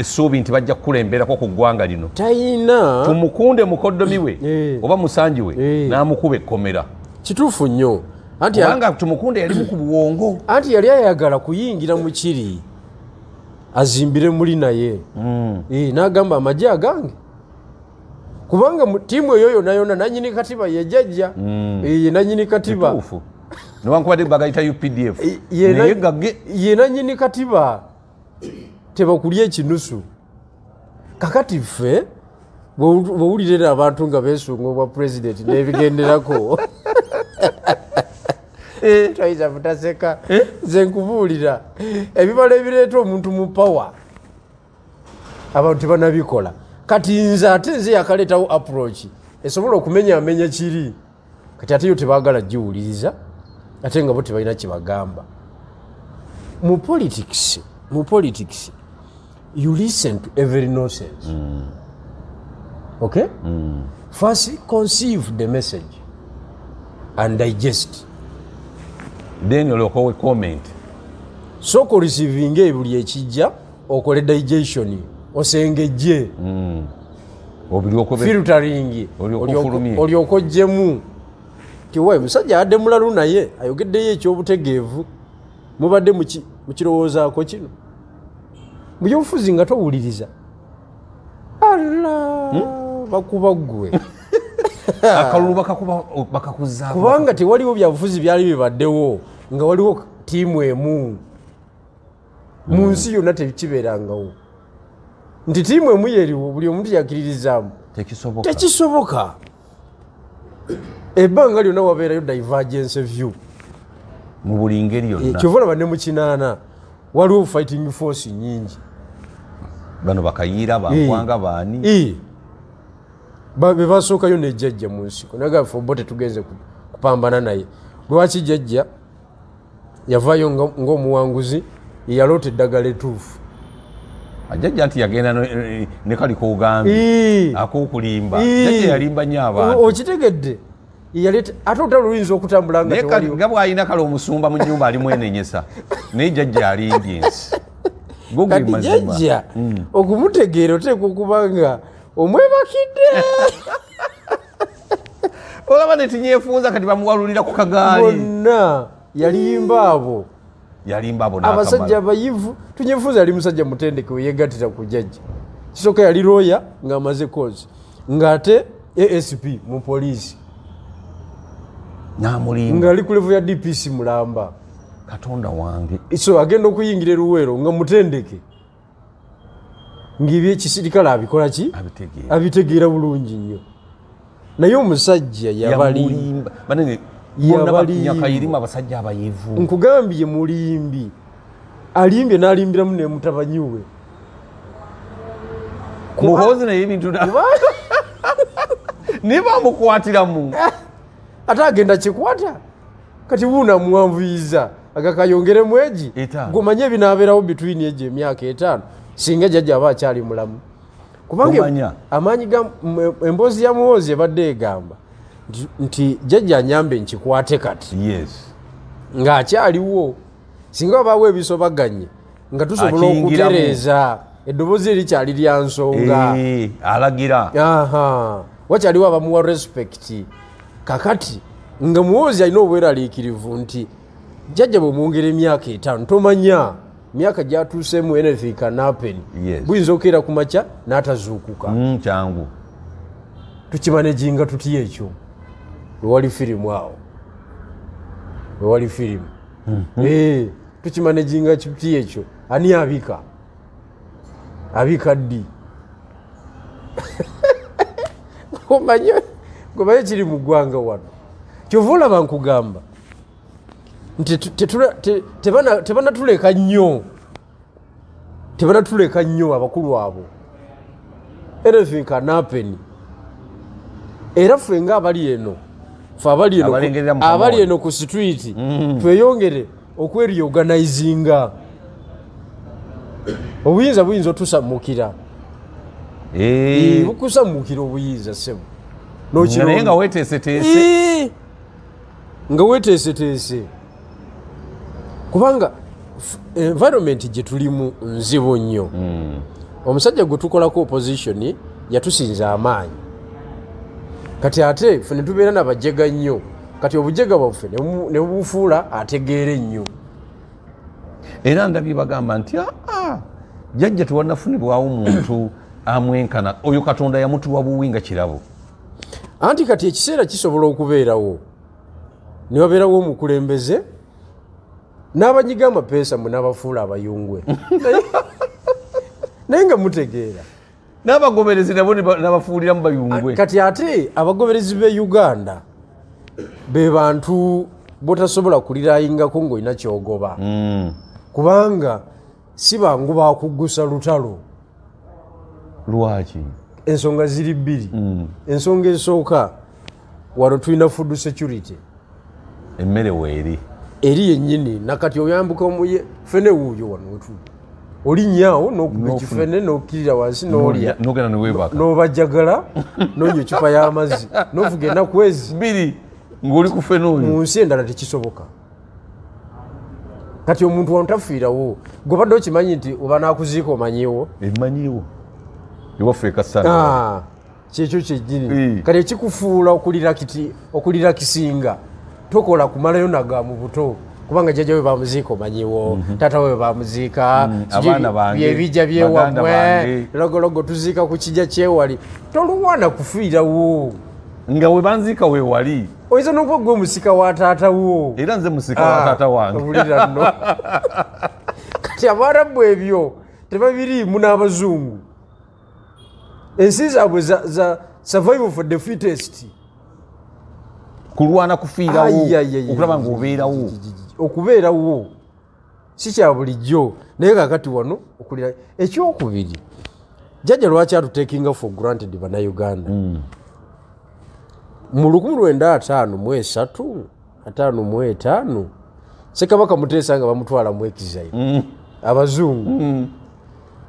essuubi nti bajja kukulemberako ku ggwanga lino talina tumukunde mukodomi we eh. oba musangi we eh. n'amukuba ekkomera kituufu nnyo anga tumukunde yalimu ku buwongo anti yali ayagala kuyingira mu kiri azimbire muli naye hmm. eh, n'agamba amagye agange kubanga mutimu yoyo yona yona nanyini katiba yejeja mm. Eh, e, nanyini katiba Itufu. Nwankubade bagaita UPDF. Eh, ye na nyini katiba teba kulie chinusu. Kakati fe wo wuli tena abantu nga besu ngo wa president ne bigendera ko. Eh twaiza mutaseka eh? zenkubulira. Ebibale bireto omuntu mu power. Abantu bana bikola. kati nze ate nze yakaletawo approach esobola okumenyamenya kiri kati ate yo tebagala giwuliriza ate nga bo tebalina kyebagamba mu politics mu politics you listen to every nonsense mm. ok mm. first conceive the message and digest then olokoe comment soka oreceivinge buli ekijja okole digestion yo osengejje hmm. filtering olyokojjemu tiwe musajja yadde mulalu naye ayogeddeyo ekyobutegeevu mubadde mukirowoozaako kino mubyobufuzi nga towuliriza alla hmm? bakubaggwe kubanga tewaliwo byabufuzi byali bibaddewo nga waliwo tiimu emu mu hmm. nsi yonna tekiberangawo nti tiimu emu yeriwo buli omuntu yakiririzaamu tekisoboka ebbanga lyonna wabeerayo divergence vie mu buli ngeri eh, yonna kyovalaba ne mukinaana waliwo fighting force nyingi bano bakayiira bankwanga eh. baani eh. bebasookayo nejjajja mu nsiko nagafe bo tetugenze kupambana naye lwaki jjajja yavaayo ngaomuwanguzi yeyaloota eddagala etuufu ajajja nti yagenda ne kali kogambi akokulimba jajja yalimba nyo abantu okitegedde ate otala oyinza okutambulanga bwalina kale omusumba mu nyumba alimwenenyesa naye jajja alimbye ensi jajja mm. okumutegeera oteeka okuba nga omwebakidde olaba netinyefunza kati bamuwalulira ku kagaali bonna yalimba abo yalimba bonna abasajja bayivu tujifuza yali musajja mutendeke weyegatira ku jjajja kisoka yali roya ngaamaze koosi ngaate asp mupoliisi ngaali ku levu ya dpc mulamba katonda wange so agenda okuyingira eruweero nga mutendeke ngaebyekisirikale abikola ki abitegeera bulungi nnyo naye omusajja yabalimba yabalimba basajja abayivu nkugambye mulimbi alimbye n'alimbiramu nemutabanyiwe muhozi nayebintu nibamukwatiramu ate agenda kikwata kati buunamuwanvuyiza agakayongere mueji gomanye ebinaberawo bitwini ejo emyaka etaano singa jajja aba akyali mulamu kubanga amaanyi ga emboozi ya muhozi ebadde egamba nti jjajja anyambe nkikwate kati ng'akyaliwo singa abaawo ebisobaganye nga tusobola okutereeza eddoboozi erikyali lya nsonga alagira wakyaliwo abamuwa respekiti kakati nga muwoozi alina obweraliikirivu nti jjajja bwemwongera emyaka etaano tomanya myaka gyatuuseemu enethikanapen buyinza okeera ku makya n'atazuukuka mm, kyangu tukimanejinga tuti ekyo lwali firimu awo lwewali firimu hmm. eh, tukimanaginga kiti ekyo ani abika abika ddi gomanye kiri mu ggwanga wano kyova olaba nkugamba nti tebanatuleka nnyo tebanatuleka nnyo abakulu abo anything can happen era ffe ngaabali eno abali eno ku stret mm. tweyongere okweriyoganizinga obuyinza buyinza otusamukira bukusamukira obuyinza sebu nokinaye nga wetesetese nga wetesetese kubanga environment gyetulimu nzibu nnyo mm. omusajja gwe tukolako opositioni yatusinza amaanyi kati ate ffe netubeera nabajega nnyo kati obujega bwaffe ne bufuula ategeere nnyo era ndabye bagamba nti aa jajja tewanafunibwawo muntu amwenkana oyo katonda yamutuwa buwi nga kirabo anti kati ekiseera kisobola okubeerawo newabeerawo omukulembeze n'abanyiga amapeesa mwe nabafuula abayungwe naye nga mutegeera n'abagoberezi nabo n'abafuuliramu bayungwe kati ate abagoberezi be uganda be bantu botasobola kuliraayingako ng'olina kyogoba hmm. kubanga si bangu bakuggusa lutalo lwaki ensonga ziri bbiri hmm. ensonga esooka wano tulina food security emmere weeri eri yennyini nakati oyambuka omuye fene wuuyo wano wetuli olinyaawo oh, nokubekifene nokirira wansi nolyanobajagala nonywa ecupa yamazzi novuga enaku ezi munsi endala tekisoboka kati omuntu wanu tafiirawo gobadde okimanyi nti oba nakuziika omanyiwo ah, kyekyo kyejjini kati ekikufuula okulira kisinga tokola kumalayo naga mu buto kubanga jjajja we bamuziika omanyiwo mhm. tata we bamuziika mhm. byebijja byewamwe logologo tuziika ku kijja kyewali tolwana kufiirawo nga webanziika wewali oyinza nokuba gwe musika wa taatawo era nze musika wa ah, taata wangeulira nno kati abaarabu ebyo tebabirimu n'abazungu ensi zaabwe za survival for the fitest kulwana kufiirawo okulaba ngaobeerawo okubeerawo sikya bulijjo naye kakati wano okulira ekyokubiri jjajja lwaki atutakinga for granted banauganda hmm. mu 95 sekabaka mutesa nga bamutwalamu exile hmm. abazungu hmm.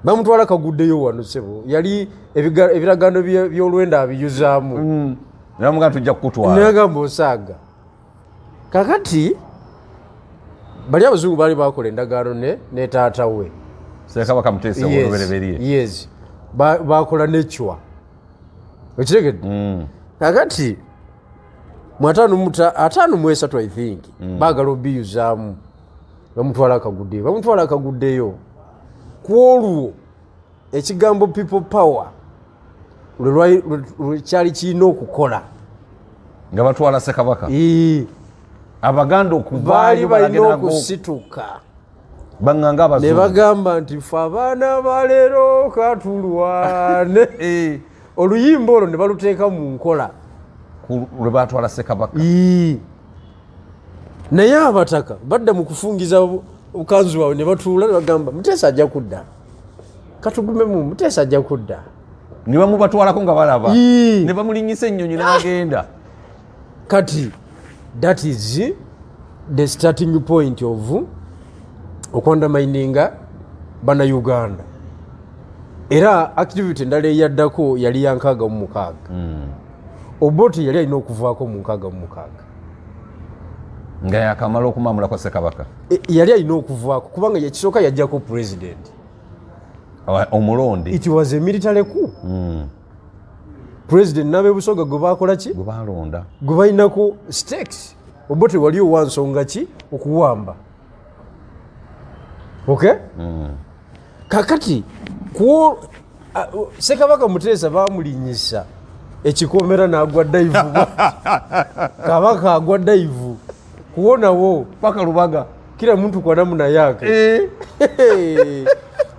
bamutwala kaguddeyo wano sebo yali ebiragano byolwenda abiyuzaamu nagamba osaaga kakati bali abazungu bali bakola endagaano netaata we yes bakola necwa okitegede kakati mm. mu 53 i think mm. bagala obiyuzaamu bamutwala akagudde bamutwala akaguddeyo ku olwo ekigambo people power lwekyali kirina okukola nga batwala sekabaka abaganda okubaali balina okusituka ne bagamba nti fe abaana baleero katulwane eh. oluyimba olwo ne baluteeka mu nkola lwe batwala sekabaka naye abataka badda mu kufungiza bukanzi waabwe ne batuula ne bagamba muteesa ajja kudda katugumemu muteesa ajja kudda ne bamubatwalako nga balaba ne bamulinyisa ennyonyi n'agenda kati that is the starting point of okwandamaininga bana uganda era activity endala eyaddako yali ya nkaaga mu mukaaga hmm. obot yali alina okuvaako mu nkaaga mu mukaaga nga yakamala okumamulako sekabaka e, yali alina okuvaako kubanga yakisooka yajjako president omulondi it was emiritary ku mm. president nabebusoga gwebakolaki gwebalonda gwebalinako stakes oba tewaliwo wansonga ki okuwamba ok hmm. kakati sekabaka muteesa bamulinyisa ekikomera nagwa daivu kabaka agwa daivu kuwonawo paka lubaga kira muntu kwanamunayaka eh.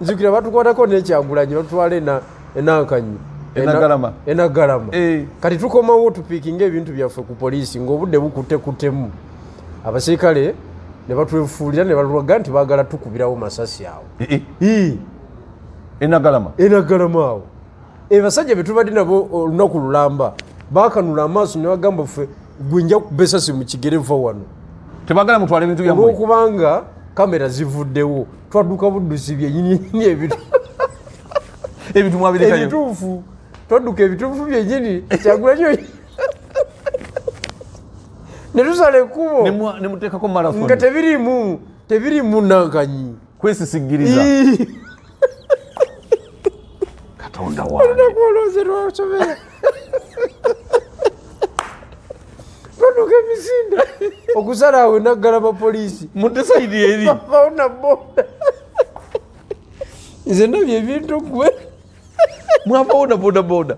nzukira batukwatako nekyagulanyi batutwala enankanyi enagalama enagalama eh. kati tukomawo tupiikinga ebintu byaffe ku poliisi ngaobudde bukutekutemu abasirikale nebatwefuulira nebalaga nti bagala tukubirawo masasi awo eh, eh. enagalama enagalama awo ebasajja betubadde nabo olunaku lulamba bakanula amaaso nebagamba ffe gwenja kuba esasi mukigere va wano tebagala mutwala ebintu olwokubanga kamera zivuddewo twadduka buddusi byenyini ebintu ebituufu todduka ebituufu byenyini kyagula kyo ne tusala ekkubo nga tebirimu tebirimu nankanyi kwesisigiriza katonda wolinakwolooze lwasomera todduka emisinda okusala awe naggala bapoliisi mutesaidi eri bawo naboda nze ndabye ebintu ggwe Mengapa udah boda boda?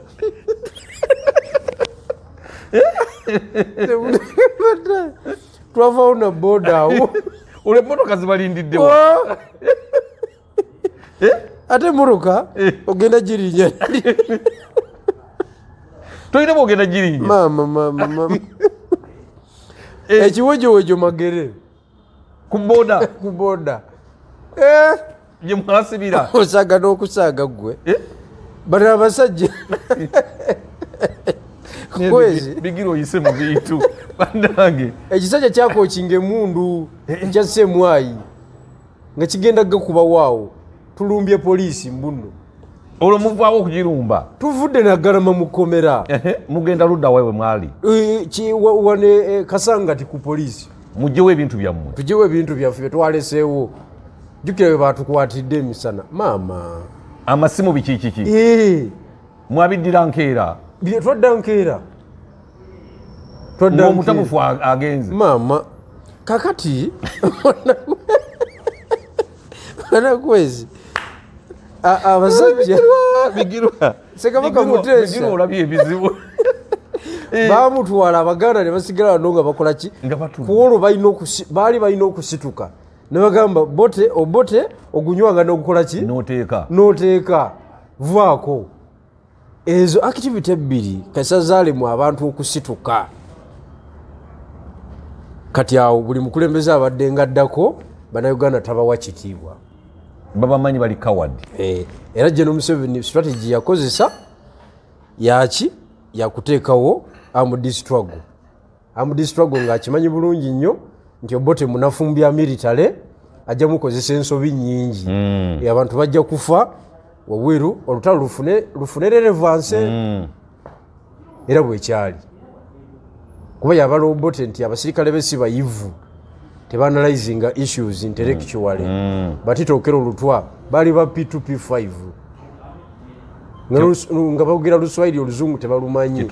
Tu apa udah boda? Udah pun kasih balik di dia. Eh? Eh? Ada muruka? Oke, nak jadi jadi. Tu ini boleh nak jadi. Mama, mama, mama. Eh, cuma jauh jauh magere. Kuboda, kuboda. Eh, jemah oh, sebila? Kusaga, no kusaga gue. Eh? bali abasajja kwezi bigira oyise mu bintu bannange ekisajja kyakookinga emundu ekya semwayi nga kigenda gakubawaawo tulumbye poliisi mbuno olwo muvaawo okugirumba tuvudde nagalama mukomera mugenda ludda wawe mwali e, wane e, kasangati ku poliisi mugyewo ebintu byammwe tugyewo ebintu byaffe byetwaleseewo jukira bwe batukwatidde emisana maama amasimu bikikiki mwabiddira nkeera twadda nkeera omutamufu agenze maama kakati anakwezi abasajjaolabye ebizibu bamutwala abaganda ne basigala wano nga bakolaki kuolwo bali balina okusituka nebagamba bote obote ogunywanga nokukolaki noteeka vaako ezo activity ebbiri kasazaalemu abantu okusituka kati awo buli mukulembeze abadde nga addako bannayuganda tabawa kitiibwa babamanyi bali kawadi eh, era jeno museveni strategy yakozesa yaki yakuteekawo amudistrago amudistrago ngaakimanyi bulungi nnyo nti oba temunafumbya miritale ajja mukozesa ensobi nyingi hmm. abantu bajja kufa obwiru olutalo lufune relevance hmm. era bwekyali kuba yabalobote nti abasirikale besi bayivu tebanalizinga issues intelectual hmm. batitokera olutwa bali ba p2p5 nga bagera luswairi oluzungu tebalumanyi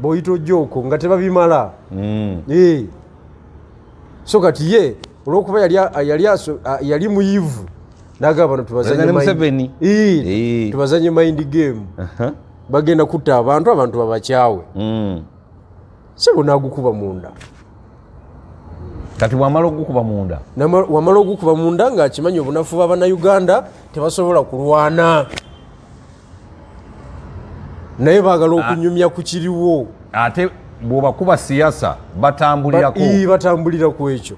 boyita ojoko nga tebabimala so kati ye olwokuba yali muyivu ntubazanye mind game uh-huh. bagenda kutta abantu abantu babakyawe mm. se bonagukuba munda kati wamala ogukuba munda wamala ogukuba munda ngaakimanyi obunafu babanauganda tebasobola kulwana naye bagala ah. okunyumya kukiriwo bwobakuba siyasa batambulirakobatambulira ku ekyo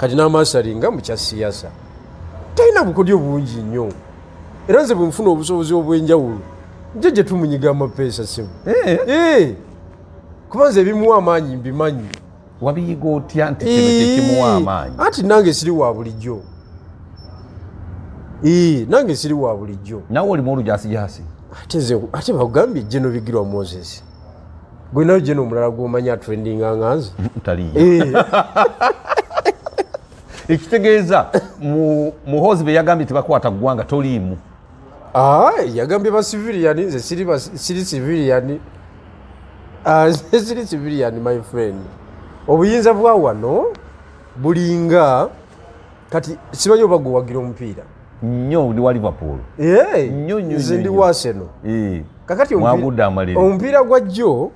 kati n'amasaringa mukya siyasa talina bukodyo bungi nnyo era nze bwenfuna obusobozi obwenjawulo nje gye tumunyiga amapeesa simu eh? eh! kuba nze ebimuwa amaanyi mbimanyi wabiyiga otya nti kimuwa amaanyi anti nange siri wa bulijjo nange siri wa bulijjo nawe olimu olujasijasi ate bagambye jenobigirwa moses gwinayo gyeno omulala gwomanyi atrendinga nga nze eh. ekitegeeza muhozi beyagambye tebakwata ggwanga toliimu yagambye basiviliyani nze siri siviliyani siri siviliyani ah, my friend obuyinza bwa wano bulinga kati sibanyi obagwewagira omupiira nnyo ndi wa liverpool eh, nyo nze ndi waseno eh, kakati omupiira gwa jjo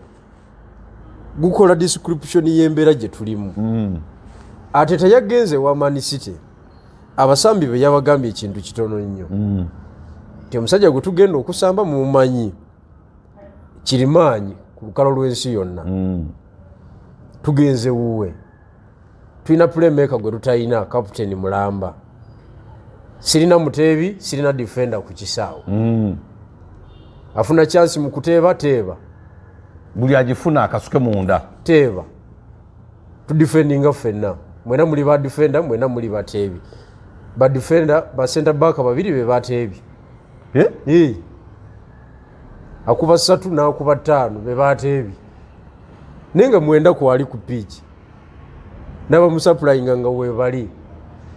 gukola description yembeera gyetulimu mm. ate teyagenze wamanisite abasambi be yabagambye ekintu kitono nnyo mm. nti omusajja gwe tugenda okusamba mumumanyi kirimaanyi ku lukalo lw'ensi yonna mm. tugenze wuwe tulina pulemeka gwe tutalina kaputeni mulamba sirina muteebi sirina difenda ku kisaawo afuna kyansi mu kuteeba teeba buli agifuna akasuke munda teeba tudifendinga ffenna mwena muli badifenda mwena muli bateebi badifenda basenta baka babiri bebateebi eh? akuba satu nakuba taano bebateebi naye nga mwenda kuwali ku piiki nabamusapulayinga nga webali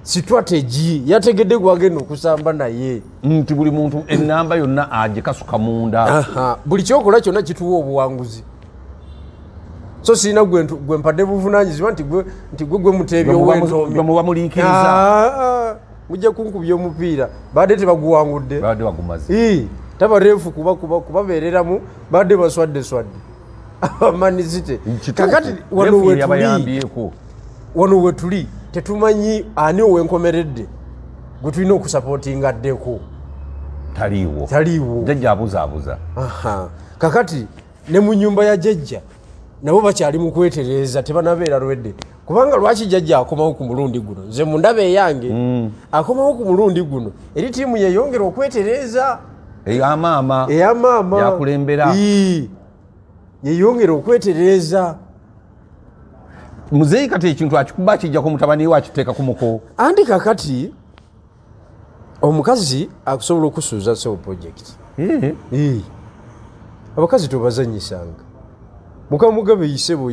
sitrategi yategedde gwagenda okusamba naye nti buli muntu enamba yonna agikasuka munda buli kyokola kyonna kituwa obuwanguzi so siina gwe mpadde buvunanyizibwa nti gwe gwe mutebyowentomiwamulinkiriza ah, mujja kunkubya omupiira badde tebaguwangudde taba refu kubabereramu badde baswadde swadde abamanizite kakati wano wetuli wano wetuli tetumanyi ani owenkomeredde gwe tulina okusapootinga addeko taliiwo taliiwo jajja abuzaabuza kakati ne mu nyumba ya jajja nabo bakyali mu kwetereeza tebanabeera lwedde kubanga lwaki jajja akomawo ku mulundi guno nze mundaba eyange mm. akomawo ku mulundi guno eri tiimu yeyongera okwetereeza eyamaama eyamaama yakulembera yeyongera okwetereeza muzeeyi kati ekintu akikuba kijja kumutabani we akiteeka kumuko andi kakati omukazi akusobola okusuuza sewo project abakazi tobazanyisanga mukamugabe yisebo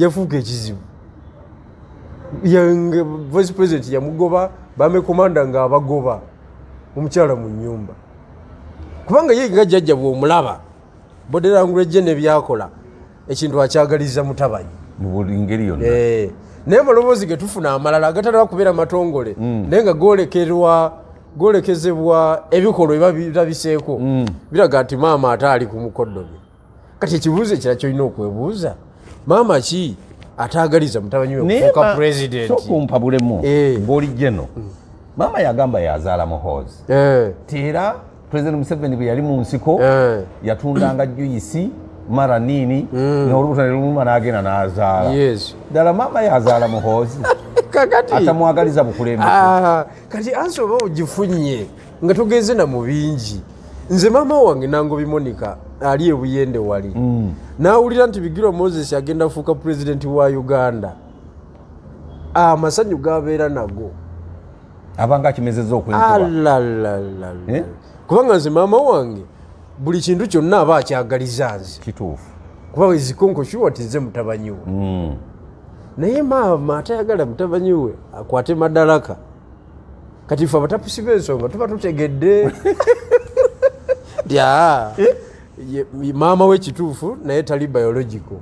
yafuuka ekizibu vice president yamugoba bame komanda nga abagoba omukyala mu nyumba kubanga yenga jjajja bweomulaba bodera ngulejje nebyakola ekintu akyagaliza mutabanyi mubulingeri yonna eh ne mulobozi ke tufuna amalala agatalwa kubira matongole mm. nenga golekerwa golekezebwa ebikolo ebabiseko mm. bira gati mama atali kumukodobe kati kibuze kira cho ino kwebuza mama chi atagaliza mutabanyu we kuka president so kumpabule mu eh. boli geno mm. mama yagamba yazala mohozi eh tera president Museveni bwe yali mu nsiko eh. yatundanga juice mara nini mm. nolutanelumanagenda nazaala ddala mama yazaala muhozi atamwagaliza bukulembe kati ansi oba ogifunye nga togeze namubingi nze mama wange nangobi monica ali ebuyende wali mm. nawulira nti bigirwa moses agenda kufuuka purezidenti wa uganda ah, amasanyu gabeera nago abanga akimezeza okwealala ah, eh? kubanga nze mama wange buli kintu kyonna aba akyagaliza nze kuba wezikonkosiwa tinze mutabanyiwe hmm. naye maama atayagala mutabanyiwe akwate madalaka kati fe abatapusi b'ensonga tuba tutegedde ya maama wekituufu naye tali biologico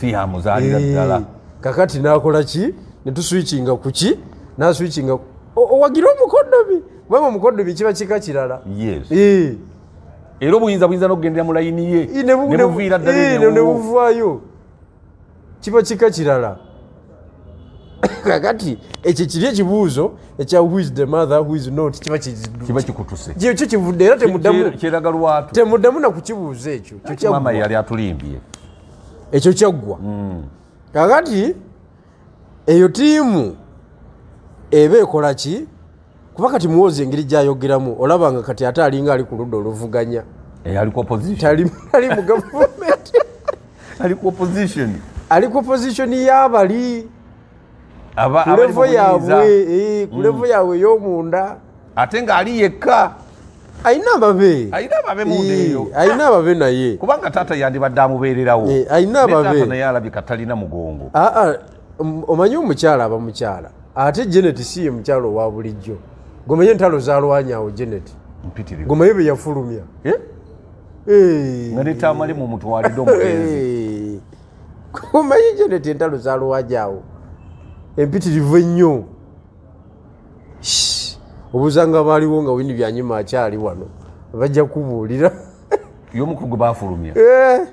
siyamuzaliraddala eh, kakati nakola ki netuswikinga kuki naswikinga owagire omukodomi kubanga omukodomi kiba kika kirala eh. era obuyinza buyinza nokugendera mu layini ye nebuviira ddalo nebuvaayo kiba kika kirala kakati ekyo kiri ekibuuzo ekya whois the mother whois not kiba kiba kikutuse kyo kivudde era temudamukyeraga lwatu temuddamu nakukibuuza ekyo kyomama yali atulimbye ekyo kyaggwa mm. kakati eyo tiimu eba ekola ki kuba kati muwozi engeri gyayogeramu olabanga kati ate alinga ali ku ludda oluvuganya ali mu gavument ali ku opozishoni yabali kulevo yabwe eh, kulevo mm. yabwe eyomunda ate ngaali yekka ayina ababeayina eh, ababe naye kubanga taata yandibadde amubeererawo eh, ayina ababenaye alabika talina mugongo ah, ah, omanyi omukyala aba mukyala ate genet si ye mukyala owa bulijjo gomeye entalo zalwanya awo janet gomeye byeyafulumya gomeye janet entalo zalwanja awo empitirivu ennyo obuzanga baaliwo nga bini byanyuma akyali wano bajja kubuulira yomukugu bafulumya eh.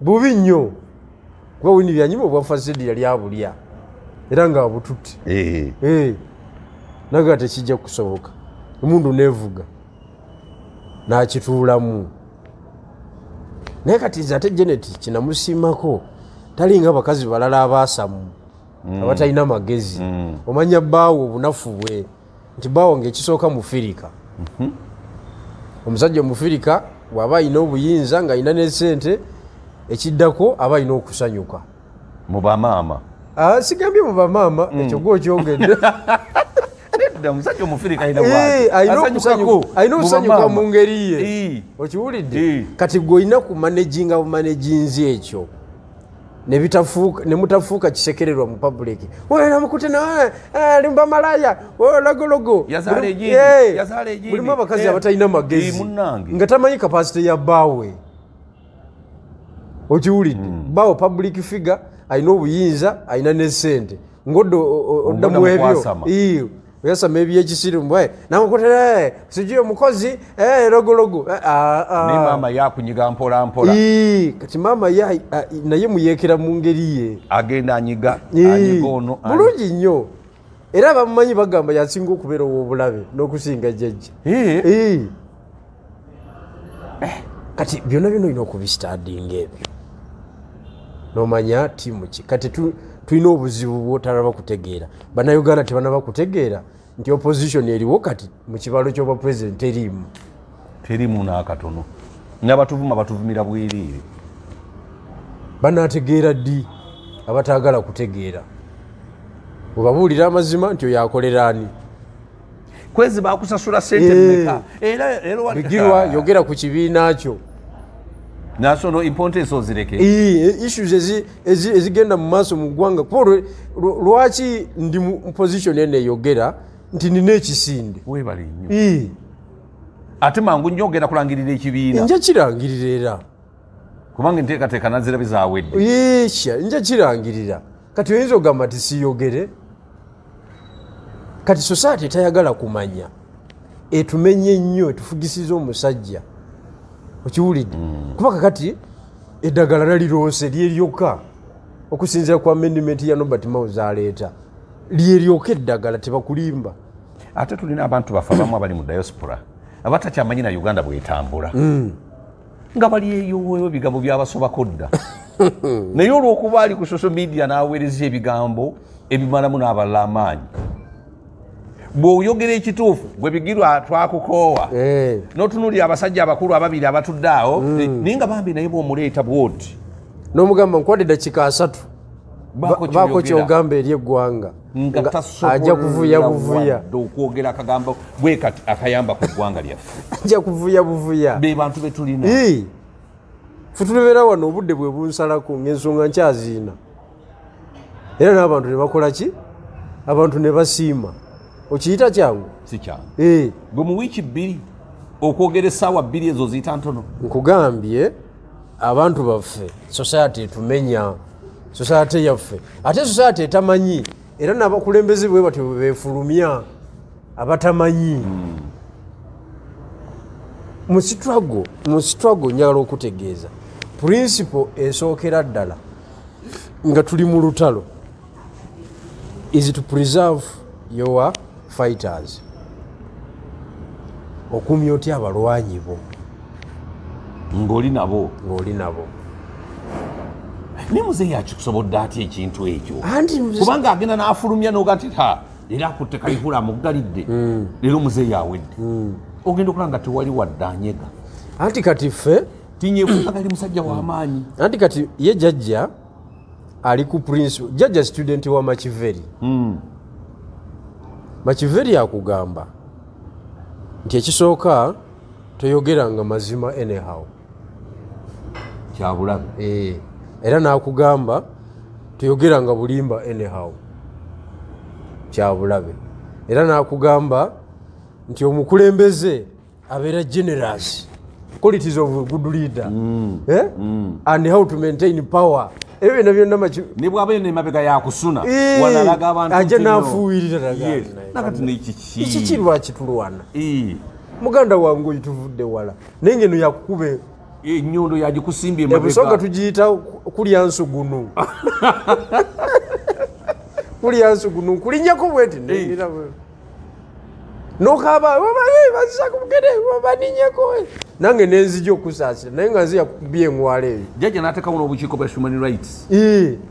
bubi nnyo kuba wini byanyuma obwafasedi yali abulya era ngaabututi eh. eh. naga tekijja kusoboka omuntu nevuga nakituulamu naye kati ze ate genet kinamusimako talinga bakazi balala abaasamu mm. abatalina magezi mm. omanya bawe obunafu bwe nti bawe ngaekisooka mufirika mhm. omusajja omufirika bwaba alina obuyinza nga alina nesente ekiddako aba alina okusanyuka mubamaama ah, sigambye mubamaama mm. ekyo gwokyogedde wadde omusajja omufirika ayina eh, obusanyuka mu ngeri ye okiwulidde kati gweolina ku manejinga bumanejinzi ekyo nemutafuuka kisekererwa mu public namukute eh, limba malaya logologo mulimu eh, abakazi abatalina magezi nga tamanyi kapasite ya bawe okiwulidde hmm. bawe public figure ayina obuyinza ayina nesente ngaoddamu ebyo uyasama ebyekisirimu namukutera sijuy omukozi erogologo eh, eh, ah, ah. mama yakunyiga mpolampola kati mama ah, naye muyekera mu ngeri ye agenda anyiga ono mulungi nnyo era abamumanyi bagamba yasinga okubeera owobulabe n'okusinga jajja eh, kati byonna byona olina okubistadinga ebyo nomanya tiimu ki kati tulina obuzibu bwotalaba kutegeera bannayuganda tebanaba kutegeera nti opositiyon eriwo kati mukibalo kyobwapurezidenti teriimu teriimu nakatono nabatuvuma batuvumira bwerire banategeera ddi abatagala kutegeera webabuulira amazima nti oyo akolerani kwezi bakusasula sente meka eh, era bigirwa yogera ku kibiinakyo nasono impont ensozireke issues ezigenda mumaaso mu ggwanga kuba lwaki ndi mposition eneeyogera nti nina ekisinde webalenyo ate mangu nnyo ogenda kulangirira ekibiina nja kirangirira era kubanga enteekateeka nazirabe zawedde ea nja kirangirira kati oyinza ogamba ti siyogere kati society etayagala kumanya etumenye nnyo etufugisiza omusajja okiwulidde mm. kuba kakati eddagala naliroose lyeryoka okusinzira ku amendment ya nobert mouse aleeta lyeryoka eddagala tebakulimba ate tulina abantu bafe abamu abali mu diaspora abatakyamanyi na uganda bwetambula mm. nga balieyowoyo bigambo byabasobako dda naye olwokuba ali ku social media n'aweereza ebigambo ebimalamu n'abala amaanyi bwoyogera ekituufu gwe bigirwa twakukoowa eh. notunulira abasajja abakulu ababiri abatudde awo mm. naye nga bambi naye bwomuleeta bwoti nomugamba nkwadde dakiika asatu baako kyogamba eri eggwanga ajja kuvuya buvuyaokwogera akagambo bwekati akayamba ku ggwanga lyaffe ajja kuvuya buvuya be bantu betulina futulibeera wano obudde bwe bunsalako ngaensonga nkyaziina era n'abantu ne bakola ki abantu ne basiima okiyita kyawo sikyawo eh. gwe muwiiki bbiri okwogera esaawa bbiri ezo ziyita ntono nkugambye abantu baffe society etumenya society yaffe ate society etamanyi era n'abakulembeze bwe batyo befulumya abatamanyi hmm. musitwago musitwago njagala okutegeeza purinsipo esookera ddala nga tuli mu lutalo is to preserve your fighters okumya otya abalwanyi bo ngaoli nabo ngaoli nabo nemuze yakikusobodde atya ekintu ekyo kubanga agenda nafulumya nogatita era akutte kalihula amuggalidde hmm. leero muzeeyi awedde hmm. ogenda okula nga tewali waddanyega anti kati ffe tinyekuagali musajja wamaanyi anti kati ye jajja ali ku prince jajja student wa makiveri hmm. makiveri akugamba nti ekisooka toyogeranga mazima anyhow kyabulabe ee eh, era nakugamba toyogeranga bulimba anyhow kyabulabe era nakugamba nti omukulembeze abeera generous qualities of good leader mm. Eh? Mm. and how to maintain power ebyobino byonanibwabayo nemabega yakusuna walalaga abantuae nafuwiriraekiki lwakitulwana muganda wange oyituvudde wala naye ngeno yakukube enyondo yagikusimbye busonga tugiyita kulya nsugunu kulya nsugunu kulinyako bwetinaa nokaba bazza kubugerebaninyeko nange nenzija okusasira naye nga nzija kubya engwala eyo jaja natekamu nobukiiko bwa human rights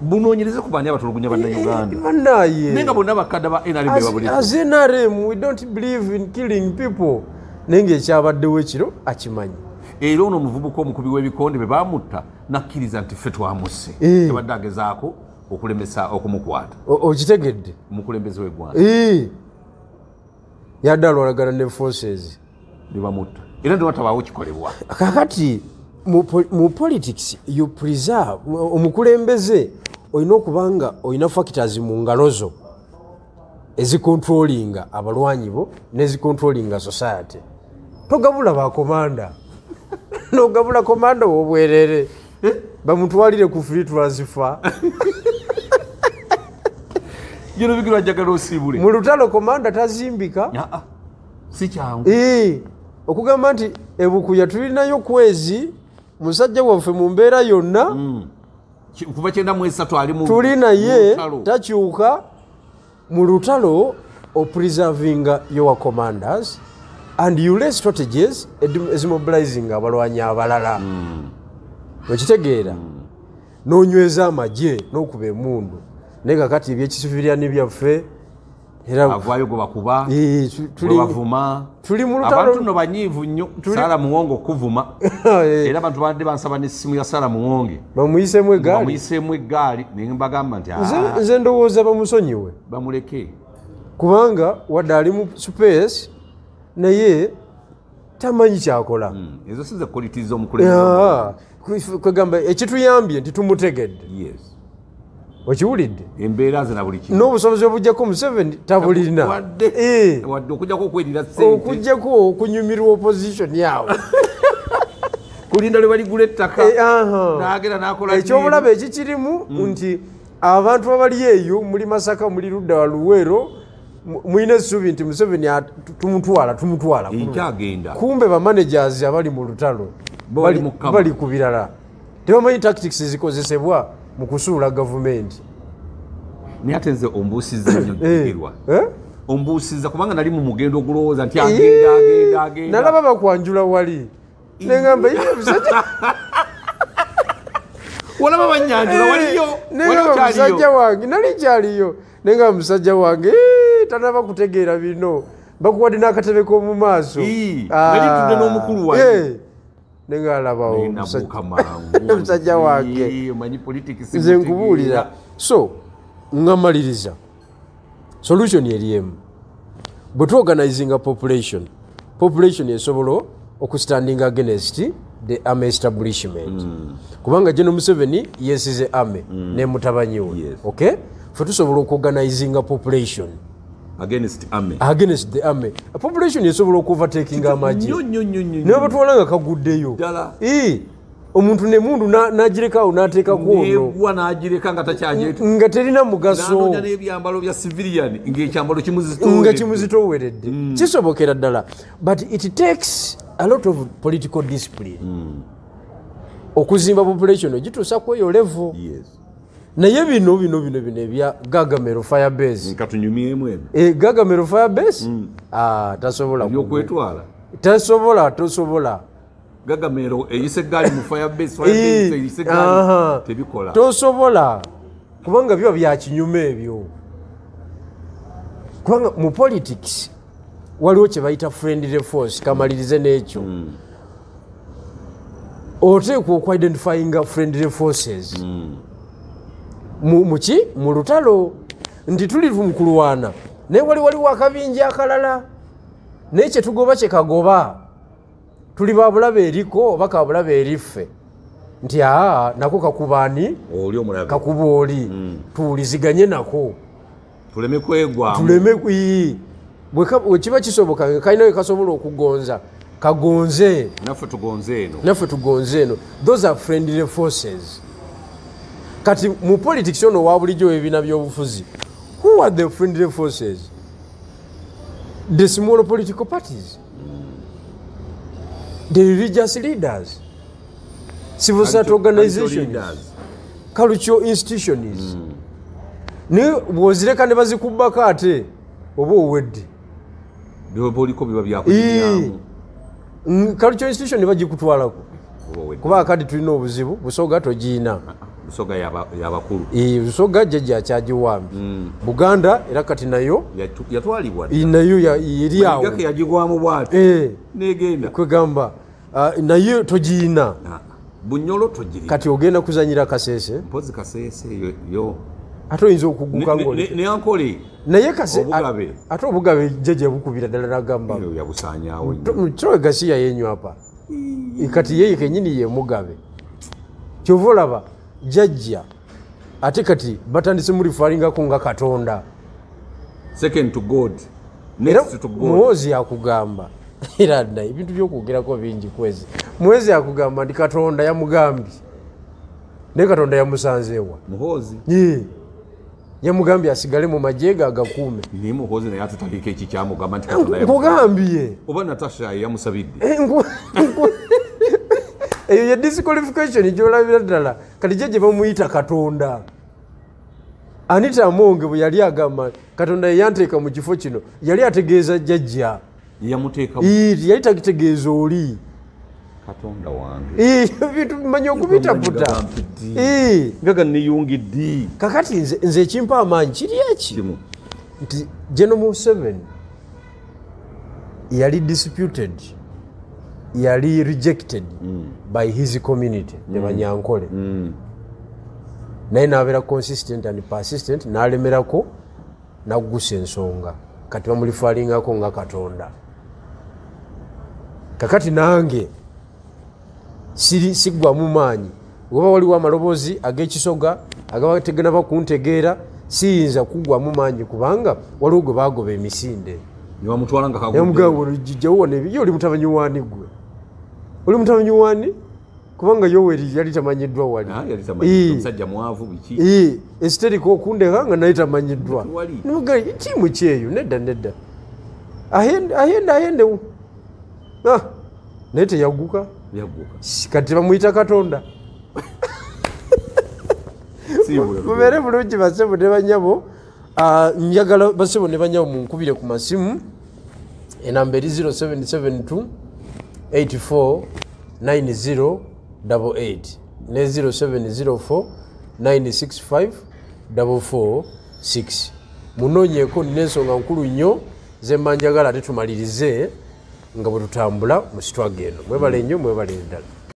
bunonyereze kubani abatulugunya bannayuganda banaye naye nga bonna bakadda ba nrmas nrm we dont believe in killing people naye ngaekyabaddewo ekiro akimanyi era ono omuvubuka omukubi w'ebikonde bwe bamutta nakkiriza nti ffe twamuse tebadde agezaako okulemesa okumukwata okitegedde omukulembeze wegwana yadde alwalagana ne forces nibamutta era niwatabaawo kikolebwa kakati mu politics you preserve omukulembeze olina okubanga olina factors mu ngalo zo ezikontrolinga abalwanyi bo nezikontrolinga society togabula bakomanda nogabula komanda wobwerere eh? bamutwalire ku free transfer jino bigira jagala osibule mulutalo komanda tazimbika aa si kyangu e, okugamba nti ebukuya tulinayo kwezi musajja waffe mu mbeera yonna mm. kuba kyenda mwesatu alimu tuli naye takyuka mu lutalo opreservinga your commanders and ule strategies ezimobilizing abalwanyi abalala okitegeera mm. mm. noonyweza amagye n'okuba emundu naye kakati ebyekisubiryani byaffe avayo gwebakuba bavuma tuli muabantu no banyiivu nnyo sala muwonge okuvuma era abantu bade bansaba nesimu ya sala muwonge bamuyisemu egaali nembagamba nti nze ndowooza bamusonyiwe bamuleke kubanga wadde ali mu supace naye tamanyi kyakola hmm, ezo si zekolitiza omukulembe kwegamba ekituyambye nti tumutegedde okiwulidde embeera zinabulik n'obusobozi obugjako museveni tabulina eh. okugjako okunyumirwa opositioni yawe kulinda lwebaligula ettakaekyobulaba eh, ekikirimu mm. nti abantu abali eyo muli masaka muli ludda wa luwero mulina essuubi nti museveni tumutwala tumutwala kumbe bamanagers abali mu lutalo bali ku birala tebamanyi tactics zikozesebwa mukusuula gavumenti naye ate nze ombuusiza nyo jigirwa eh, eh? ombuusiza kubanga nali mu mugendo ogulowooza nti eh, agendanalaba bakwanjula wali negamba walaba banyanjula waliyo negamba musajja wange nali kyaliyo negamba musajja wange tanaba kutegeera bino bakuwadde n'akatebe k'omu maaso ah, nalitudde n'omukulu wange nengalaba omusajja wange nze nkubuulira so ngamaliriza solution eriemu bwe tuoganizinga population population esobola okustanding against the army establishment mm. kubanga jeno museveni yesize ame mm. nemutabanyiwe yes. ok fe tusobola okuoganizinga population against the army a population yesobola okuovertaking amagi naye batwala nga kaguddeyo omuntu nemundu nagirekawo nateekakwonnga terina mugasonga kimuzitoweredde mm. kisobokera ddala but it takes a lot of political discipline mm. okuzimba population ogitusa kweyo levo yes. naye bino bino bino bino ebya gagamero firebase katunyumiremu ebyo e eh, gagamero firebase mm. ah, tasobola byokwetwala tasobola tosobola gagamero eyisa egaali mu firebaseyisaegaali eh, tebikola tosobola kubanga biba byakinyuma ebyo kubanga mu politics waliwo kyebayita friendly force kamalirize n'ekyo mm. oteekwa okuidentifyinga friendly forces mm. muki mu lutalo nti tuli mu kulwana naye wali waliwo akabinja akalala naye kyetugoba kyekagoba tuli babulabe eriko oba kabulabe eriffe nti aa nako kakubaani kakuba oli hmm. tuwuliziganye nako tuleme bwekiba kisoboka kalina wekasobola okugonza kagonze naffe tugonze eno those are friendly forces mm. kati mu politics ono owa bulijjo webina byobufuzi who are the friendly forces the small political parties the religious leaders civil society organizations cultural institutions hmm. ni bwozireka ne bazikubako ate oba owedde hmm, cultural institution ne bagikutwalako kuba kadi tulina obuzibu busooka togiina lusoga yabakulu yaba e, lusoga jajja kyagiwambi mm. buganda era kati nayo yatwalibwa e, ya nayo yeriawoyagigwamu bwat e, eh. negenda kwegamba uh, nayo togiina bunyolo togiri kati ogenda kuzanyira kasese mpozi kasese yo, yo. ate oyinza okuguka neyankole naye ate obugabe jajja bukubira ddala nagambakyoegasi yayenywapa mm, e, kati yeyikenyini yemugabe kyova olaba jajja ate kati batandise mulifaalingako nga katonda mwozi akugamba era na ebintu byokwogerako bingi kwezi mwezi akugamba nti katonda yamugambye naye katonda yamusanzeewa yamugambye asigale mu magye ge agakumekugambye obanatasha yamusabidde eh, eyo ye disqualification gyolabira ddala kati jye gye bamuyita katonda anita amonge bwe yali agamba katonda yeyanteeka mu kifo kino yali ategeeza jjajja yali takitegeeza oli manya okubitaputa kakati nze ekimpa amaanyi kiri eki nti genomu 7 yali disputed yali rejected mm. by his community mm. nebanyankole mm. naye nabera consistent and persistent nalemerako nagusa ensonga kati bamulifalingako nga katonda kakati nange siggwamu maanyi weba waliwo amaloboozi ag'ekisoga agabategena bakuntegeera siyinza kuggwamu maanyi kubanga waliwo gwe bagoba emisinde nibamutwala nga kagjawonaebiyo oli mutabanyi wanigwe oli mutawanyi wani kubanga yoweri yali tamanyiddwa walimusajja ah, mwavu biki esiteriko okundeka nga nali tamanyiddwa timu kyeyo nedda nedda ahenda ahendewo ah, naye teyaguka kati bamwyita katonda mubere bulungi basebo ne banyabo ah, njagala basebo ne banyabo munkubire ku masimu enamba eri 0772 84908 ne 0704965446 munoonyeeko nina ensonga nkulu nnyo zemmanjagala ate tumalirize nga bwe tutambula mu sitwaga eno mwebale nnyo mwebale eddala